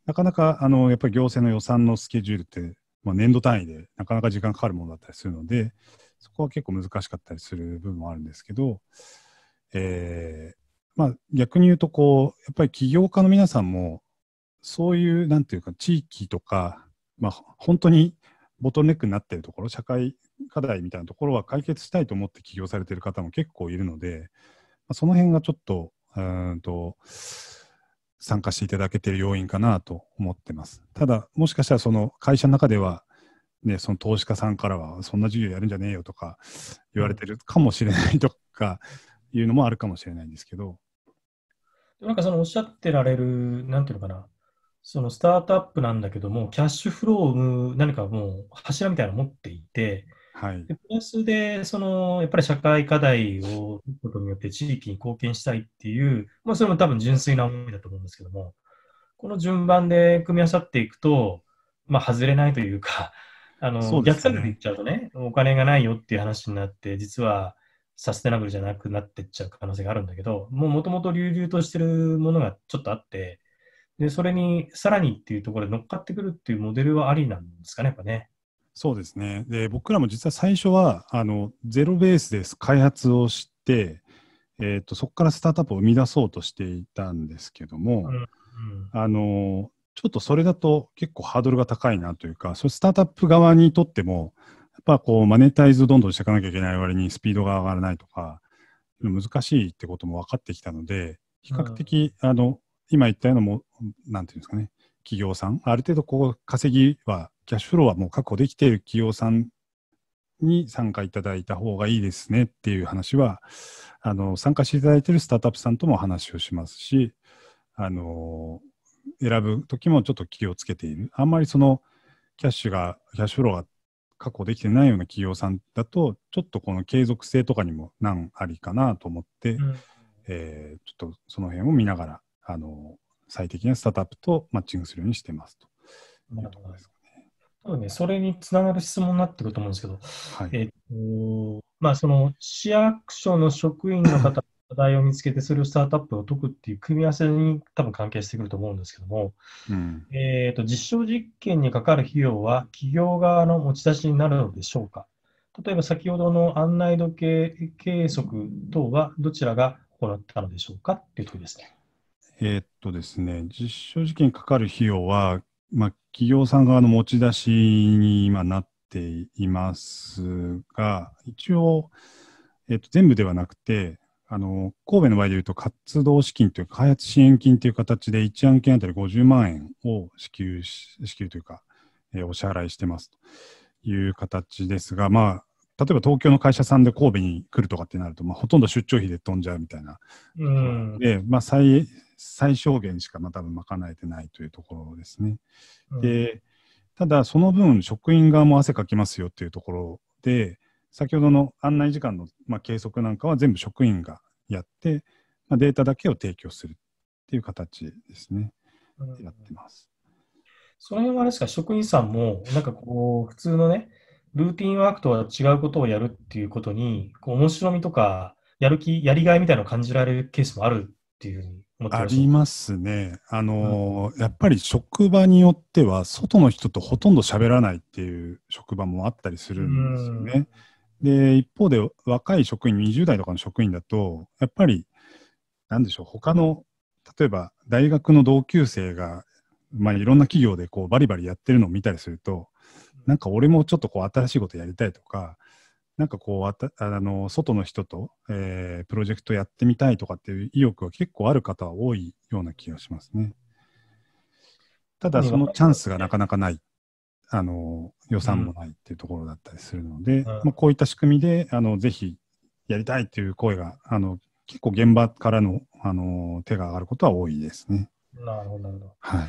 なかなかあのやっぱり行政の予算のスケジュールって、まあ、年度単位でなかなか時間かかるものだったりするので、そこは結構難しかったりする部分もあるんですけど、えーまあ、逆に言うとこう、やっぱり起業家の皆さんも、そういう、なんていうか、地域とか、まあ、本当にボトルネックになっているところ、社会課題みたいなところは解決したいと思って起業されている方も結構いるので、まあ、その辺がちょっとうんと参加していただけている要因かなと思ってます。ただ、もしかしたらその会社の中では、ね、その投資家さんからは、そんな授業やるんじゃねえよとか言われてるかもしれないとかいうのもあるかもしれないんですけど。なんかそのおっしゃってられる、なんていうのかな、そのスタートアップなんだけども、キャッシュフローを生む何かもう柱みたいなの持っていて、はい、でプラスでその、やっぱり社会課題を解くことによって地域に貢献したいっていう、まあ、それも多分純粋な思いだと思うんですけども、この順番で組み合わさっていくと、まあ、外れないというか、あの、ね、逆算で言っちゃうとね、お金がないよっていう話になって、実はサステナブルじゃなくなってっちゃう可能性があるんだけど、もともと流々としてるものがちょっとあって、で、それにさらにっていうところで乗っかってくるっていうモデルはありなんですかね、やっぱね。そうですね。で、僕らも実は最初は、あの、ゼロベースです。開発をして、えっ、ー、と、そこからスタートアップを生み出そうとしていたんですけども、うんうん、あの、ちょっとそれだと結構ハードルが高いなというか、そスタートアップ側にとっても、やっぱこう、マネタイズどんどんしていかなきゃいけない割にスピードが上がらないとか、難しいってことも分かってきたので、比較的、うん、あの、今言ったようなも、なんていうんですかね、企業さん、ある程度こう、稼ぎはキャッシュフローはもう確保できている企業さんに参加いただいた方がいいですねっていう話は、あの参加していただいているスタートアップさんとも話をしますし、あの選ぶ時もちょっと気をつけている。あんまりそのキャッシュが、キャッシュフローが確保できてないような企業さんだと、ちょっとこの継続性とかにも難ありかなと思って、うん、えー、ちょっとその辺を見ながら、あの最適なスタートアップとマッチングするようにしてますというところです。そ分ね、それにつながる質問になってくると思うんですけど、はい、えっ、ー、と、まあ、その市役所の職員の方、課題を見つけて、それをスタートアップを解くっていう組み合わせに多分関係してくると思うんですけども、うん、えっ、ー、と、実証実験にかかる費用は企業側の持ち出しになるのでしょうか例えば先ほどの案内時計計測等はどちらが行ったのでしょうかっていう問いですね。えー、っとですね、実証実験にかかる費用はまあ、企業さん側の持ち出しに今なっていますが、一応、えっと、全部ではなくて、あの神戸の場合でいうと、活動資金というか、開発支援金という形で、1案件あたり50万円を支給支給というか、えー、お支払いしてますという形ですが、まあ、例えば東京の会社さんで神戸に来るとかってなると、まあ、ほとんど出張費で飛んじゃうみたいな。うん、で、まあ最、最小限しかまあ多分賄えてないというところですね。うん、でただその分職員側も汗かきますよっていうところで先ほどの案内時間のまあ計測なんかは全部職員がやって、まあ、データだけを提供するっていう形ですね。うん、やってます。その辺はあですか、職員さんも、なんかこう、普通のね、ルーティンワークとは違うことをやるっていうことに、こう面白みとか、やる気、やりがいみたいなのを感じられるケースもあるっていうふうにありますね。あの、うん、やっぱり職場によっては、外の人とほとんど喋らないっていう職場もあったりするんですよね。で、一方で若い職員、20代とかの職員だと、やっぱり、なんでしょう、他の、例えば大学の同級生が、まあ、いろんな企業でこうバリバリやってるのを見たりすると、なんか俺もちょっとこう新しいことやりたいとか、なんかこう、あたあの外の人と、えー、プロジェクトやってみたいとかっていう意欲は結構ある方は多いような気がしますね。ただ、そのチャンスがなかなかない、あの予算もないっていうところだったりするので、うん、まあ、こういった仕組みであのぜひやりたいっていう声があの結構現場からのあの手が上がることは多いですね。なるほど、なるほど。はい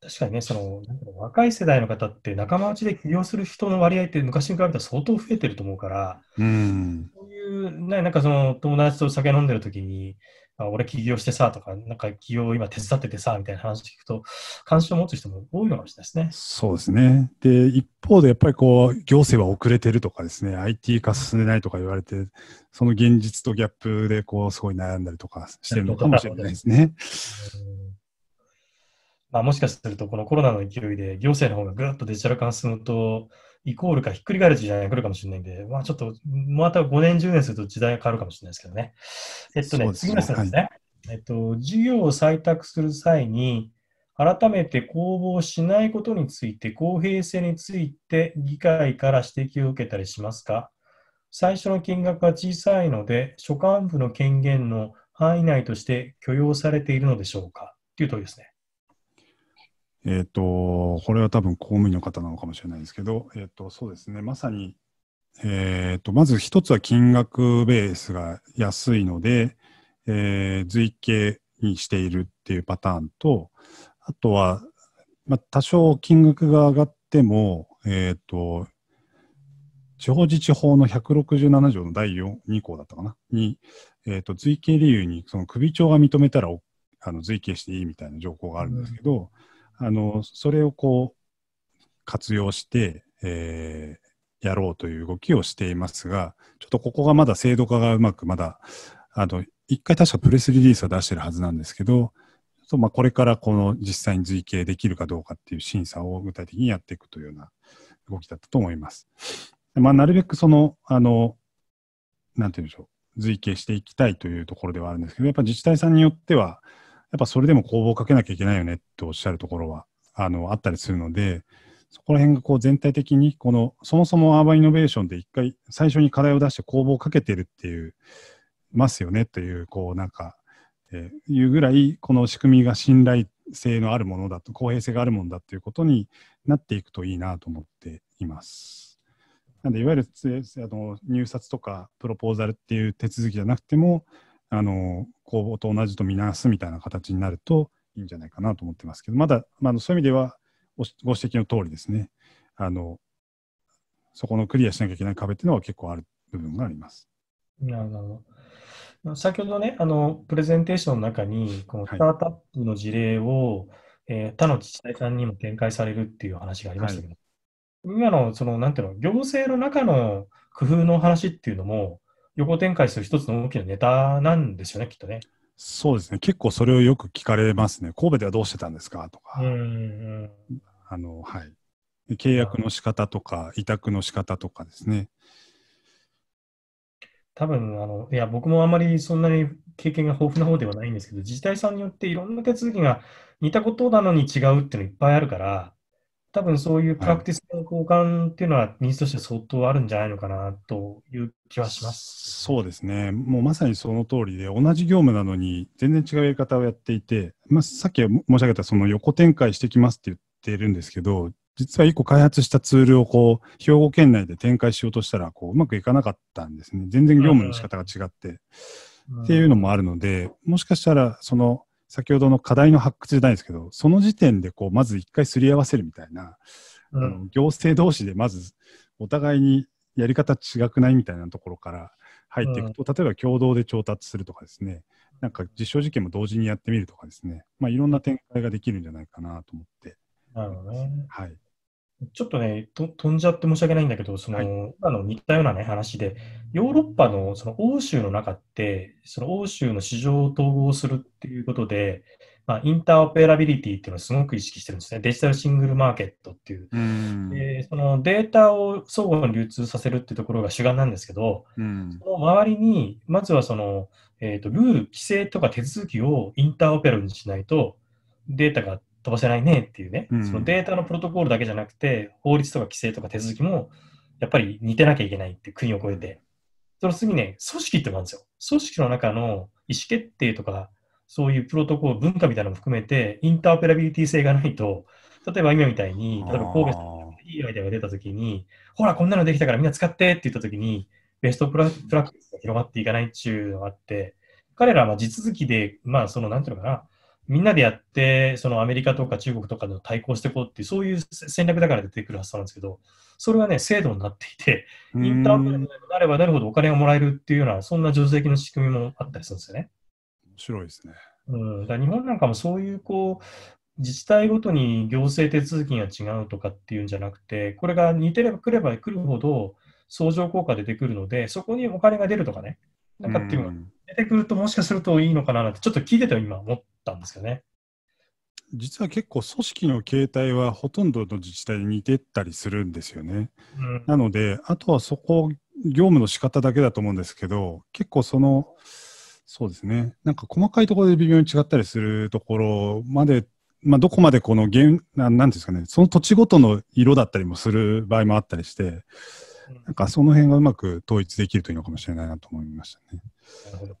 確かにね、その若い世代の方って仲間内で起業する人の割合って昔に比べたら相当増えてると思うから、うん、そういうね、なんかその友達と酒飲んでる時に、あ俺起業してさとか、なんか起業今手伝っててさみたいな話聞くと、関心を持つ人も多いかもしれないですね。そうですね。で、一方でやっぱりこう、行政は遅れてるとかですね、IT 化進んでないとか言われて、その現実とギャップでこう、すごい悩んだりとかしてるのかもしれないですね。うんまあ、もしかするとこのコロナの勢いで行政の方がぐっとデジタル化が進むと、イコールかひっくり返る時代が来るかもしれないんで、まあ、ちょっと、また5年、10年すると時代が変わるかもしれないですけどね。えっとね、ね次の質問ですね、はい、えっと。事業を採択する際に、改めて公募しないことについて、公平性について議会から指摘を受けたりしますか最初の金額が小さいので、所管部の権限の範囲内として許容されているのでしょうかという問いですね。えっ、ー、と、これは多分公務員の方なのかもしれないですけど、えっ、ー、と、そうですね、まさに、えっ、ー、と、まず一つは金額ベースが安いので、えー、随形にしているっていうパターンと、あとは、まあ、多少金額が上がっても、えっ、と、地方自治法の167条の第2項だったかなに、えっ、と、随形理由に、その首長が認めたら、あの随形していいみたいな条項があるんですけど、うんあのそれをこう活用して、えー、やろうという動きをしていますが、ちょっとここがまだ制度化がうまく、まだ、あの一回確かプレスリリースは出してるはずなんですけど、とまあこれからこの実際に随形できるかどうかっていう審査を具体的にやっていくというような動きだったと思います。まあ、なるべくその、あの、なんて言うんでしょう、随形していきたいというところではあるんですけど、やっぱ自治体さんによっては、やっぱそれでも攻防をかけなきゃいけないよねっておっしゃるところは、あの、あったりするので、そこら辺がこう全体的に、この、そもそもアーバンイノベーションで一回最初に課題を出して攻防をかけてるっていう、ますよねという、こうなんか、えー、いうぐらい、この仕組みが信頼性のあるものだと、公平性があるものだということになっていくといいなと思っています。なんで、いわゆるあの入札とかプロポーザルっていう手続きじゃなくても、あの工房と同じと見なすみたいな形になるといいんじゃないかなと思ってますけどまだ、まあ、そういう意味ではご指摘の通りですねあのそこのクリアしなきゃいけない壁っていうのは結構ある部分があります。なるほど先ほどねあのプレゼンテーションの中にこのスタートアップの事例を、はい、えー、他の自治体さんにも展開されるっていう話がありましたけど、はい、今のそのなんていうの行政の中の工夫の話っていうのも横展開する一つの大きなネタなんですよね、きっとね。そうですね。結構それをよく聞かれますね。神戸ではどうしてたんですかとか。あの、はい。契約の仕方とか、委託の仕方とかですね。多分あのいや僕もあまりそんなに経験が豊富な方ではないんですけど、自治体さんによっていろんな手続きが似たことなのに違うっていうのいっぱいあるから、多分そういうプラクティスの交換っていうのは、ニーズとして相当あるんじゃないのかなという気はします、そうですね、もうまさにその通りで、同じ業務なのに、全然違うやり方をやっていて、まあ、さっき申し上げた、その横展開してきますって言ってるんですけど、実は1個開発したツールをこう兵庫県内で展開しようとしたらこううまくいかなかったんですね。全然業務の仕方が違って。っていうのもあるので、もしかしたらその先ほどの課題の発掘じゃないですけど、その時点でこうまず一回すり合わせるみたいな、うん、あの行政同士でまずお互いにやり方違くないみたいなところから入っていくと、うん、例えば共同で調達するとかですね、なんか実証実験も同時にやってみるとかですね、まあ、いろんな展開ができるんじゃないかなと思って。なるほどね。はい。ちょっとねと、飛んじゃって申し訳ないんだけど、その、はい、今の似たような、ね、話で、ヨーロッパのその欧州の中って、その欧州の市場を統合するっていうことで、まあ、インターオペラビリティっていうのをすごく意識してるんですね。デジタルシングルマーケットっていう。うでそのデータを相互に流通させるっていうところが主眼なんですけど、その周りに、まずはその、えーと、とルール、規制とか手続きをインターオペラにしないと、データが飛ばせないねっていうね、うん、そのデータのプロトコールだけじゃなくて、法律とか規制とか手続きも、やっぱり似てなきゃいけないって国を超えて。その次ね、組織ってのがあるんですよ。組織の中の意思決定とか、そういうプロトコル、文化みたいなのも含めて、インターペラビリティ性がないと、例えば今みたいに、例えば神戸さんいいアイデアが出たときに、ほら、こんなのできたからみんな使ってって言ったときに、ベストプラプラクティスが広まっていかないっていうのがあって、彼らは地続きで、まあ、その、なんていうのかな、みんなでやって、そのアメリカとか中国とかと対抗していこうっていう、そういう戦略だから出てくるはずなんですけど、それはね、制度になっていて、インタープレになればなるほどお金がもらえるっていうような、そんな助成金の仕組みもあったりするんですよね。面白いですね。うん、だ日本なんかもそういう、こう、自治体ごとに行政手続きが違うとかっていうんじゃなくて、これが似てればくればくるほど、相乗効果出てくるので、そこにお金が出るとかね、なんかっていうのが出てくるともしかするといいのかななんて、ちょっと聞いてて今思ったんですよね。実は結構組織の形態はほとんどの自治体に似てったりするんですよね。うん、なので、あとはそこ、業務の仕方だけだと思うんですけど、結構その、そうですね、なんか細かいところで微妙に違ったりするところまで、まあ、どこまでこのなんですかね、その土地ごとの色だったりもする場合もあったりして、なんかその辺がうまく統一できるといいのかもしれないなと思いましたね。なるほど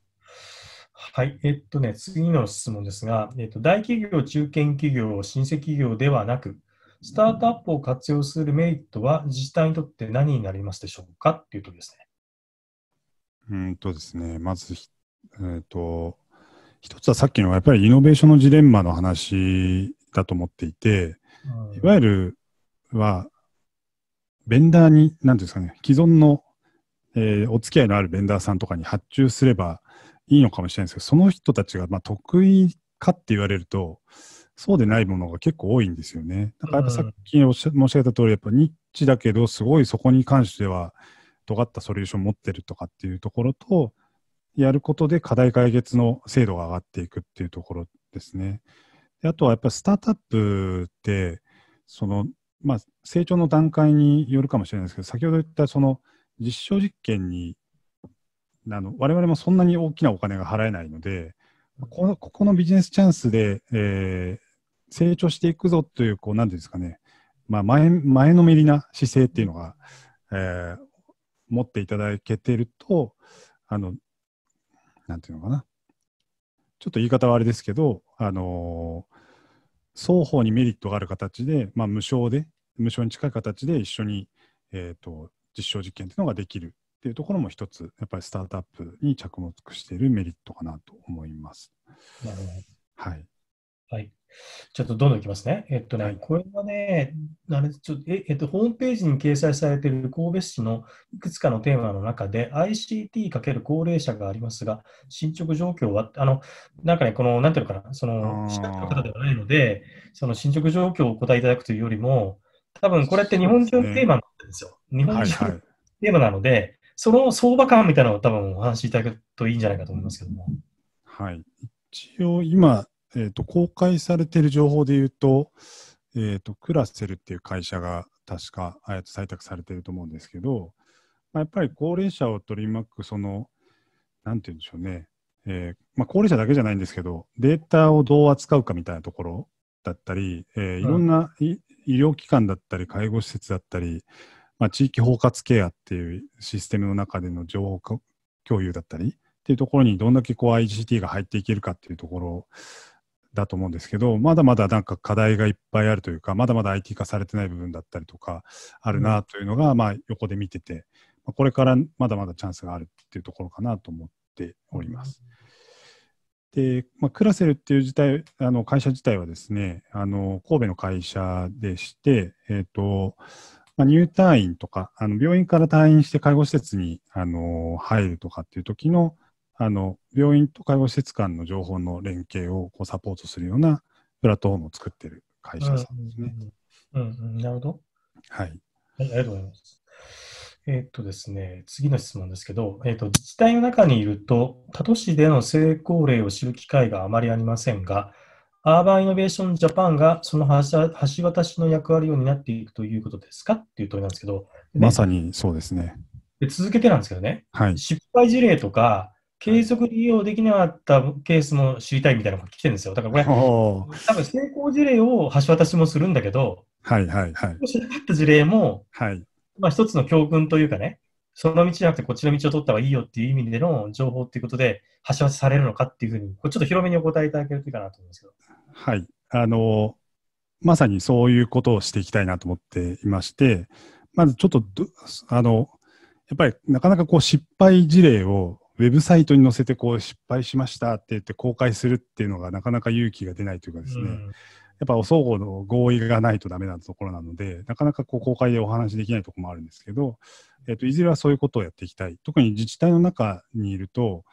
はい、えっとね、次の質問ですが、えっと、大企業、中堅企業、新設企業ではなく、スタートアップを活用するメリットは自治体にとって何になりますでしょうかっていうとですね。うんとですね、まず、えーと、と一つはさっきのやっぱりイノベーションのジレンマの話だと思っていて、うん、いわゆるはベンダーに、なんてうんですかね、既存の、えー、お付き合いのあるベンダーさんとかに発注すればいいのかもしれないですけど、その人たちが、まあ、得意かって言われると、そうでないものが結構多いんですよね。だからやっぱさっきおっしゃ、申し上げた通り、やっぱニッチだけど、すごいそこに関しては、尖ったソリューション持ってるとかっていうところと、やることで課題解決の精度が上がっていくっていうところですね。であとはやっぱりスタートアップって、そのまあ、成長の段階によるかもしれないですけど、先ほど言ったその実証実験に、あの我々もそんなに大きなお金が払えないので、このここのビジネスチャンスで、えー、成長していくぞという、こう、なんていうんですかね、まあ前、前のめりな姿勢っていうのが、えー、持っていただけてると、あの、なんていうのかな、ちょっと言い方はあれですけど、あのー、双方にメリットがある形で、まあ、無償で、無償に近い形で一緒に、えーと、実証実験というのができるっていうところも一つ、やっぱりスタートアップに着目しているメリットかなと思います。はいはい。ちょっとどんどんいきますね。えっとね、はい、これはね、あれちょええっと、ホームページに掲載されている神戸市のいくつかのテーマの中で、ICT× 高齢者がありますが、進捗状況は、あのなんかね、この、なんていうのかな、その、市の方ではないので、その進捗状況をお答えいただくというよりも、多分これって日本中のテーマなんですよ。すね、日本中のテーマなので、はいはい、その相場感みたいなのを多分お話しいただくといいんじゃないかと思いますけども。はい。一応、今、えーと、公開されている情報でいうと,、えーと、クラセルっていう会社が確か、採択されていると思うんですけど、まあ、やっぱり高齢者を取り巻くそのなんて言うんでしょうね、えーまあ、高齢者だけじゃないんですけどデータをどう扱うかみたいなところだったり、えー、いろんな、うん、医療機関だったり介護施設だったり、まあ、地域包括ケアっていうシステムの中での情報共有だったりっていうところにどんだけこう ICT が入っていけるかっていうところだと思うんですけど、まだまだなんか課題がいっぱいあるというか、まだまだ IT 化されてない部分だったりとか、あるなというのが、まあ、横で見てて、まこれからまだまだチャンスがあるっていうところかなと思っております。で、まあ、クラセルっていう自体あの会社自体はですね、あの神戸の会社でして、えっ、ー、と、まあ、入退院とか、あの病院から退院して介護施設にあの入るとかっていう時の、あの病院と介護施設間の情報の連携をこうサポートするようなプラットフォームを作っている会社さんですね。うん、うんうん、なるほど。はい、はい。ありがとうございます。えっ、とですね、次の質問ですけど、えっ、と、自治体の中にいると、他都市での成功例を知る機会があまりありませんが、アーバンイノベーションジャパンがその橋渡しの役割を担っていくということですかっていう問いなんですけど、まさにそうですね。で続けてなんですけどね、はい、失敗事例とか、継続利用できなかったケースも知りたいみたいなこと来てるんですよ。だからこれ、多分成功事例を橋渡しもするんだけど、はいはいはい。知らなかった事例も、はい。まあ一つの教訓というかね、その道じゃなくてこっちの道を取った方がいいよっていう意味での情報っていうことで、橋渡しされるのかっていうふうに、これちょっと広めにお答えいただけるといいかなと思うんですけど。はい。あの、まさにそういうことをしていきたいなと思っていまして、まずちょっと、あの、やっぱりなかなかこう失敗事例をウェブサイトに載せてこう失敗しましたって言って公開するっていうのがなかなか勇気が出ないというかですね、うん、やっぱお相互の合意がないとダメなところなので、なかなかこう公開でお話できないところもあるんですけど、えっと、いずれはそういうことをやっていきたい。特に自治体の中にいると、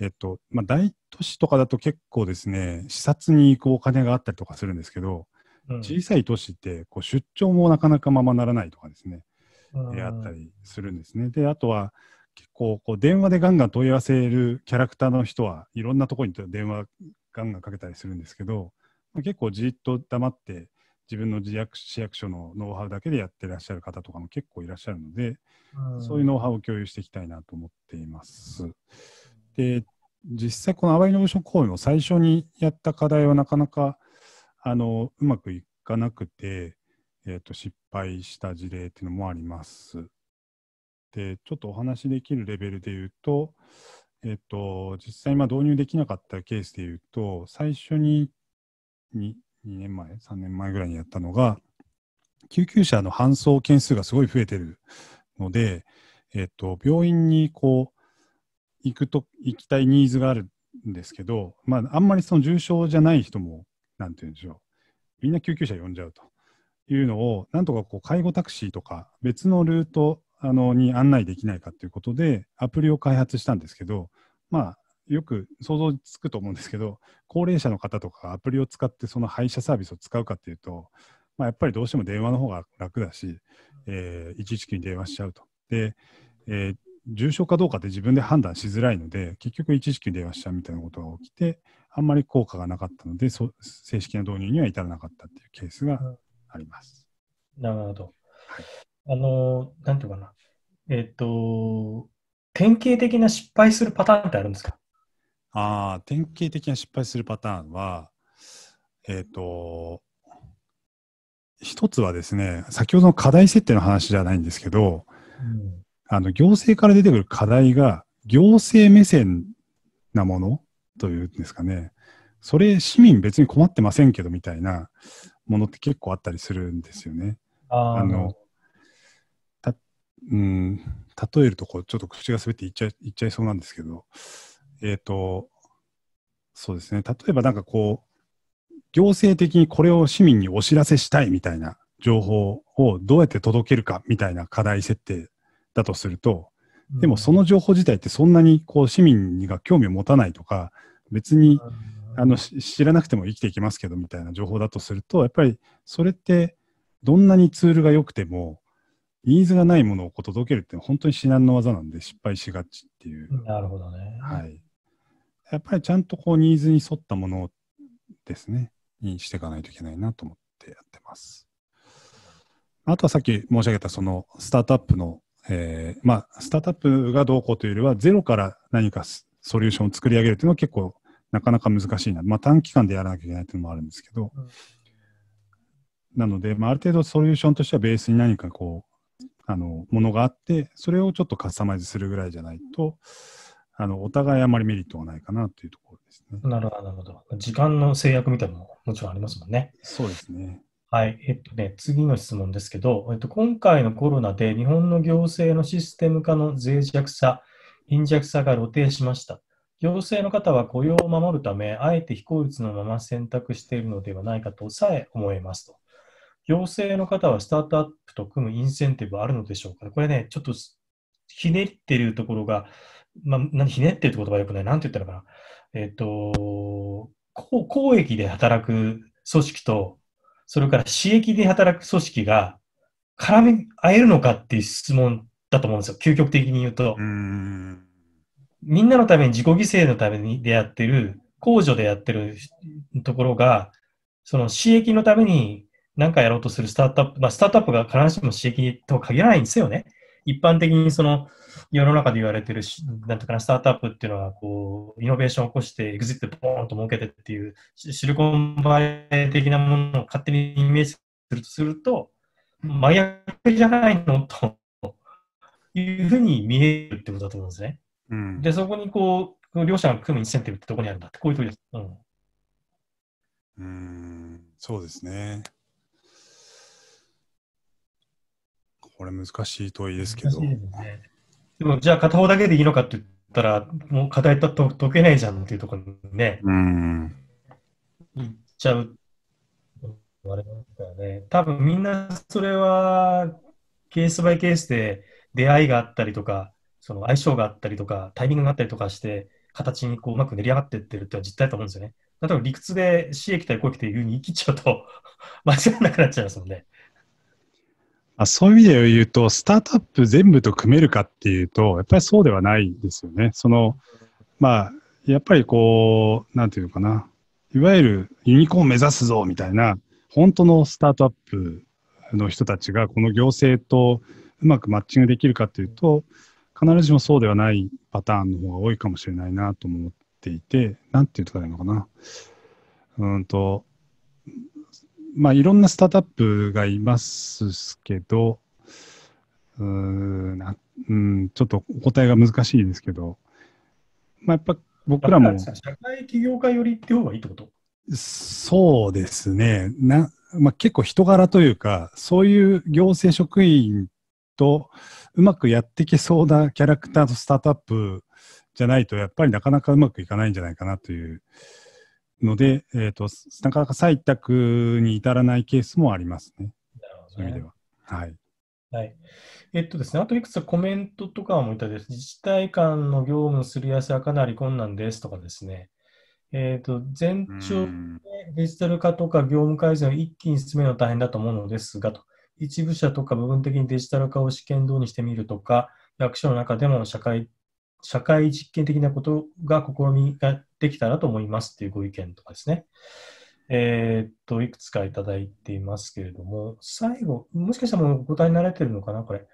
えっとまあ、大都市とかだと結構ですね、視察に行くお金があったりとかするんですけど、うん、小さい都市ってこう出張もなかなかままならないとかですね、うん、あったりするんですね。で、あとは、結構こう電話でガンガン問い合わせるキャラクターの人はいろんなところに電話ガンガンかけたりするんですけど、結構じっと黙って自分の自役市役所のノウハウだけでやってらっしゃる方とかも結構いらっしゃるので、うそういうノウハウを共有していきたいなと思っています。で実際このあわいの無職公演を最初にやった課題はなかなかあのうまくいかなくて、えーと失敗した事例っていうのもあります。、ちょっとお話しできるレベルで言うと、えっと、実際今導入できなかったケースで言うと、最初に 2, 2年前、3年前ぐらいにやったのが、救急車の搬送件数がすごい増えてるので、えっと、病院にこう、行くと、行きたいニーズがあるんですけど、まあ、あんまりその重症じゃない人も、なんて言うんでしょう、みんな救急車呼んじゃうというのを、なんとかこう介護タクシーとか、別のルートあのに案内できないかということで、アプリを開発したんですけど、まあ、よく想像つくと思うんですけど、高齢者の方とかアプリを使ってその配車サービスを使うかっていうと、まあ、やっぱりどうしても電話の方が楽だし、えー、119に電話しちゃうと。で、えー、重症かどうかって自分で判断しづらいので、結局119に電話しちゃうみたいなことが起きて、あんまり効果がなかったので、そ正式な導入には至らなかったっていうケースがあります。なるほど。はいあの、なんていうかな。えっ、と、典型的な失敗するパターンってあるんですかああ、典型的な失敗するパターンは、えっ、と、一つはですね、先ほどの課題設定の話じゃないんですけど、うん、あの行政から出てくる課題が、行政目線なものというんですかね、それ、市民別に困ってませんけどみたいなものって結構あったりするんですよね。あのうん、例えるとこう、ちょっと口が滑って言っちゃい、言っちゃいそうなんですけど、えっ、ー、と、そうですね。例えばなんかこう、行政的にこれを市民にお知らせしたいみたいな情報をどうやって届けるかみたいな課題設定だとすると、でもその情報自体ってそんなにこう市民が興味を持たないとか、別にあの知らなくても生きていきますけどみたいな情報だとすると、やっぱりそれってどんなにツールが良くても、ニーズがないものを届けるって本当に至難の技なんで失敗しがちっていう。なるほどね。はい。やっぱりちゃんとこうニーズに沿ったものですね、にしていかないといけないなと思ってやってます。あとはさっき申し上げたそのスタートアップの、えー、まあスタートアップがどうこうというよりはゼロから何かソリューションを作り上げるっていうのは結構なかなか難しいな。まあ短期間でやらなきゃいけないっていうのもあるんですけど、うんなので、まあ、ある程度ソリューションとしてはベースに何かこうあのものがあってそれをちょっとカスタマイズするぐらいじゃないとあのお互いあまりメリットはないかなというところですね。なるほど、なるほど。時間の制約みたいなのももちろんありますもんね。そうですね。はい、えっとね、次の質問ですけど、えっと、今回のコロナで日本の行政のシステム化の脆弱さ、貧弱さが露呈しました。行政の方は雇用を守るため、あえて非効率のまま選択しているのではないかとさえ思えますと。行政の方はスタートアップと組むインセンティブあるのでしょうかこれね、ちょっとひねってるところが、まあ、何ひねってるって言葉はよくない。なんて言ったのかな。えっ、ー、と、公益で働く組織と、それから私益で働く組織が絡み合えるのかっていう質問だと思うんですよ。究極的に言うと。うんみんなのために自己犠牲のためにでやってる、公助でやってるところが、その私益のために何かやろうとするスタートアップ、まあ、スタートアップが必ずしも刺激とは限らないんですよね。一般的にその世の中で言われてるし、なんとかな、スタートアップっていうのは、こう、イノベーションを起こして、エグジットボーンと儲けてっていう、シリコンバレー的なものを勝手にイメージするとすると、真逆じゃないのというふうに見えるってことだと思うんですね。うん、で、そこにこう、両者が組むインセンティブってどこにあるんだって、こういうとおりです。うん、うんそうですね。これ難しい問いですけど。でね、でも、じゃあ片方だけでいいのかって言ったら、もう課題と解けないじゃんっていうところにね、うん。いっちゃう。あれますからね。多分みんなそれは、ケースバイケースで出会いがあったりとか、その相性があったりとか、タイミングがあったりとかして、形にこううまく練り上がっていってるって実態だと思うんですよね。例えば理屈で C 液体、抗液体いうに生きちゃうと間違いなくなっちゃいますもんね。あそういう意味で言うと、スタートアップ全部と組めるかっていうと、やっぱりそうではないですよね。その、まあ、やっぱりこう、なんていうのかな。いわゆるユニコーン目指すぞみたいな、本当のスタートアップの人たちが、この行政とうまくマッチングできるかっていうと、必ずしもそうではないパターンの方が多いかもしれないなと思っていて、なんて言ったらいいのかな。うんと、まあ、いろんなスタートアップがいますけど、うんなうん、ちょっとお答えが難しいですけど、まあ、やっぱ僕らも。社会起業家寄りって方がいいってことそうですね。なまあ、結構人柄というか、そういう行政職員とうまくやっていけそうなキャラクターとスタートアップじゃないと、やっぱりなかなかうまくいかないんじゃないかなという。ので、えーと、なかなか採択に至らないケースもありますね。そういう意味では。はい。はい。えっとですね、あといくつかコメントとかもいたです。自治体間の業務のすり合わせはかなり困難ですとかですね、えっ、ー、と、全庁デジタル化とか業務改善を一気に進めるのは大変だと思うのですが、と一部社とか部分的にデジタル化を試験導入してみるとか、役所の中でも社会社会実験的なことが試みができたらと思いますっていうご意見とかですね。えー、っと、いくつかいただいていますけれども、最後、もしかしたらもうお答えになられてるのかな、これ。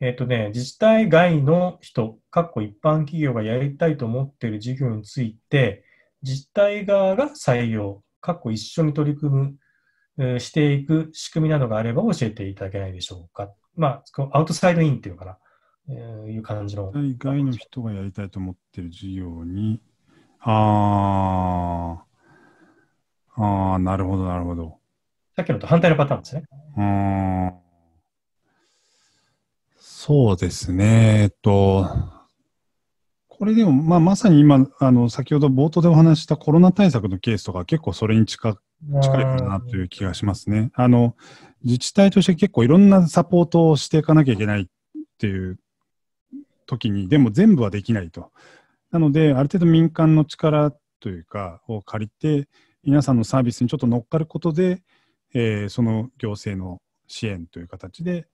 えっとね、自治体外の人、かっこ一般企業がやりたいと思っている事業について、自治体側が採用、かっこ一緒に取り組む、していく仕組みなどがあれば教えていただけないでしょうか。まあ、アウトサイドインっていうのかな。いう感じの。海外の人がやりたいと思ってる事業に、ああ、ああ、なるほど、なるほど。さっきのと反対のパターンですね。うん。そうですね。えっと、これでも、まあ、まさに今、あの、先ほど冒頭でお話したコロナ対策のケースとか結構それに近近いかなという気がしますね。あの、自治体として結構いろんなサポートをしていかなきゃいけないっていう時にでも全部はできないと。なのである程度民間の力というかを借りて皆さんのサービスにちょっと乗っかることで、えー、その行政の支援という形で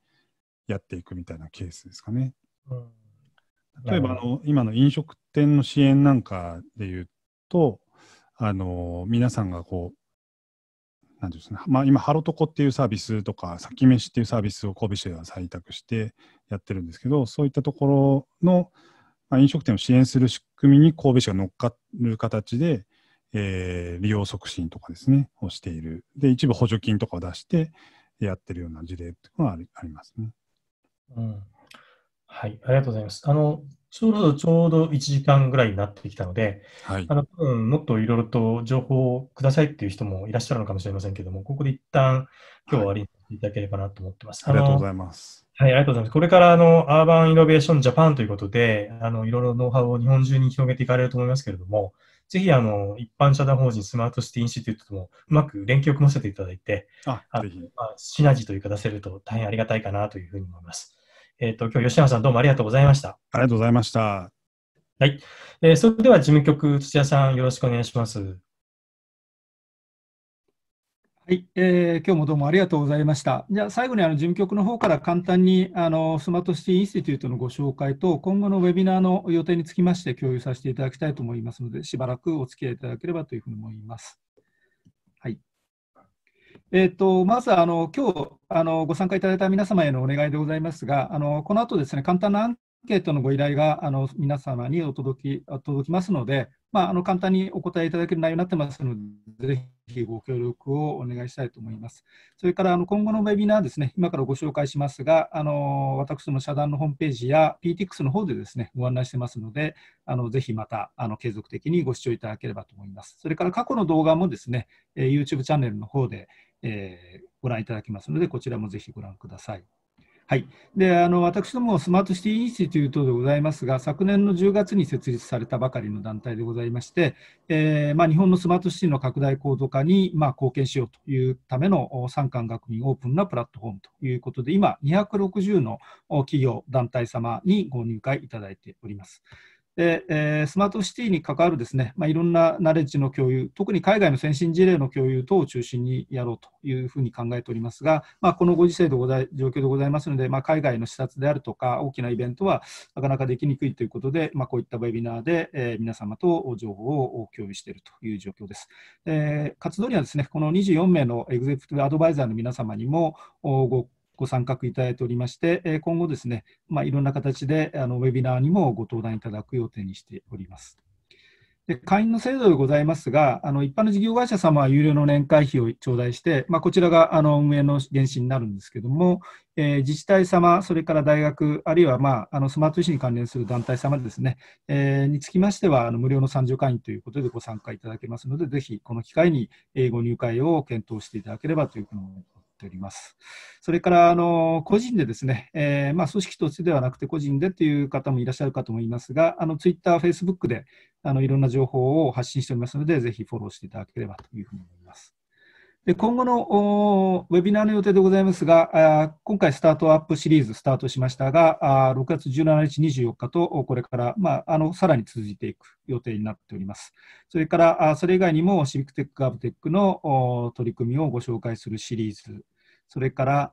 やっていくみたいなケースですかね。うん、例えばあの今の飲食店の支援なんかで言うとあの皆さんがこうなんですね、まあ、今、ハロトコっていうサービスとか、さき飯っていうサービスを神戸市では採択してやってるんですけど、そういったところの、まあ、飲食店を支援する仕組みに神戸市が乗っかる形で、えー、利用促進とかですね、をしている。で、一部補助金とかを出してやってるような事例っていうのはありますね。うん、はい、ありがとうございます。あのちょうどちょうど1時間ぐらいになってきたので、はい、あの多分もっといろいろと情報をくださいっていう人もいらっしゃるのかもしれませんけども、ここで一旦今日は終わりにしていただければなと思ってます。はい、ありがとうございます。はい、ありがとうございます。これからあのアーバンイノベーションジャパンということで、あのいろいろノウハウを日本中に広げていかれると思いますけれども、ぜひあの一般社団法人スマートシティインシティともうまく連携を組ませていただいて、ああまあ、シナジーというか出せると大変ありがたいかなというふうに思います。えっ、ー、と、今日吉野さんどうもありがとうございました。ありがとうございました。はい。えー、それでは事務局、土屋さんよろしくお願いします。はい、えー、今日もどうもありがとうございました。じゃ最後にあの事務局の方から簡単にあのスマートシティインスティテュートのご紹介と今後のウェビナーの予定につきまして共有させていただきたいと思いますのでしばらくお付き合いいただければというふうに思います。えーと、まずあの今日あのご参加いただいた皆様へのお願いでございますが、あのこの後ですね簡単なアンケートのご依頼があの皆様にお届き届きますので、まあ、あの簡単にお答えいただける内容になってますので、ぜひご協力をお願いしたいと思います。それからあの今後のウェビナーですね、今からご紹介しますが、あの私ど社団のホームページや PTX の方でですねご案内してますので、あのぜひまたあの継続的にご視聴いただければと思います。それから過去の動画もですね、YouTube チャンネルの方で、えー、ご覧いただきますので、こちらもぜひご覧ください。はい、であの私どもスマートシティインシティートでございますが、昨年の10月に設立されたばかりの団体でございまして、えー、まあ、日本のスマートシティの拡大高度化に、まあ、貢献しようというための産官学院オープンなプラットフォームということで、今、260の企業、団体様にご入会いただいております。で、えー、スマートシティに関わるですね、まあ、いろんなナレッジの共有、特に海外の先進事例の共有等を中心にやろうというふうに考えておりますが、まあ、このご時世でござい状況でございますので、まあ、海外の視察であるとか、大きなイベントはなかなかできにくいということで、まこういったウェビナーで、えー、皆様と情報を共有しているという状況です。で活動にはですね、この24名のエグゼクティブアドバイザーの皆様にもごご参画いただいておりまして、今後ですね、まあ、いろんな形であのウェビナーにもご登壇いただく予定にしております。で会員の制度でございますが、あの一般の事業会社様は有料の年会費を頂戴して、まあ、こちらがあの運営の原資になるんですけども、えー、自治体様、それから大学、あるいは、まあ、あのスマート医師に関連する団体様ですね、えー、につきましてはあの無料の参助会員ということでご参加いただけますので、ぜひこの機会に、えご入会を検討していただければというふうに思います。ております。それからあの個人でですね、えー、まあ、組織としてではなくて個人でという方もいらっしゃるかと思いますが、あのツイッター、フェイスブックであのいろんな情報を発信しておりますので、ぜひフォローしていただければというふうに思います。で今後のウェビナーの予定でございますが、今回スタートアップシリーズスタートしましたが、6月17日、24日と、これから、まあ、あのさらに続いていく予定になっております。それから、それ以外にもシビックテック、アブテックの取り組みをご紹介するシリーズ、それから、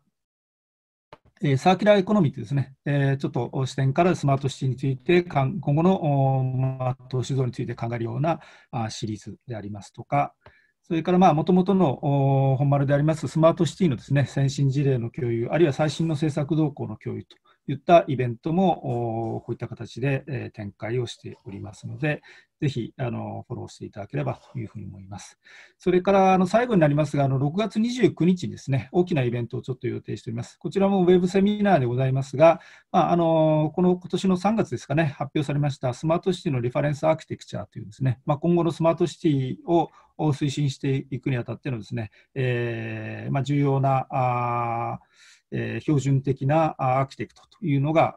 えサーキュラーエコノミーというですね、えちょっと視点からスマートシティについて、今後の投資像について考えるようなシリーズでありますとか、それからもともとの本丸でありますスマートシティのですね先進事例の共有、あるいは最新の政策動向の共有といったイベントもこういった形で展開をしておりますので、ぜひあのフォローしていただければというふうに思います。それからあの最後になりますが、あの6月29日にですね、大きなイベントをちょっと予定しております。こちらもウェブセミナーでございますが、まあ、あのこの今年の3月ですかね、発表されましたスマートシティのリファレンスアーキテクチャーというですね、まあ、今後のスマートシティを推進していくにあたってのですね、えー、まあ、重要なあえー、標準的なアーキテクトというのが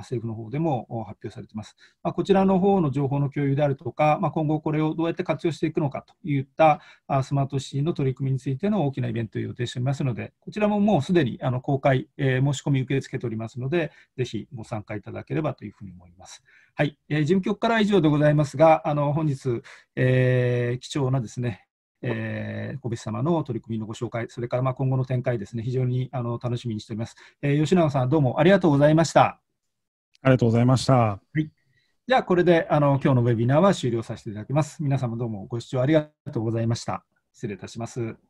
政府の方でも発表されています。まあ、こちらの方の情報の共有であるとか、まあ、今後これをどうやって活用していくのかといったスマートシティの取り組みについての大きなイベントを予定しておりますので、こちらももうすでにあの公開、えー、申し込み受け付けておりますので、ぜひご参加いただければというふうに思います。はい、えー、事務局からは以上でございますが、あの本日、えー、貴重なですね、えー、小別様の取り組みのご紹介、それからまあ今後の展開ですね、非常にあの楽しみにしております、えー。吉永さん、どうもありがとうございました。ありがとうございました。はい、じゃあ、これであの今日のウェビナーは終了させていただきます。皆様どうもご視聴ありがとうございました。失礼いたします。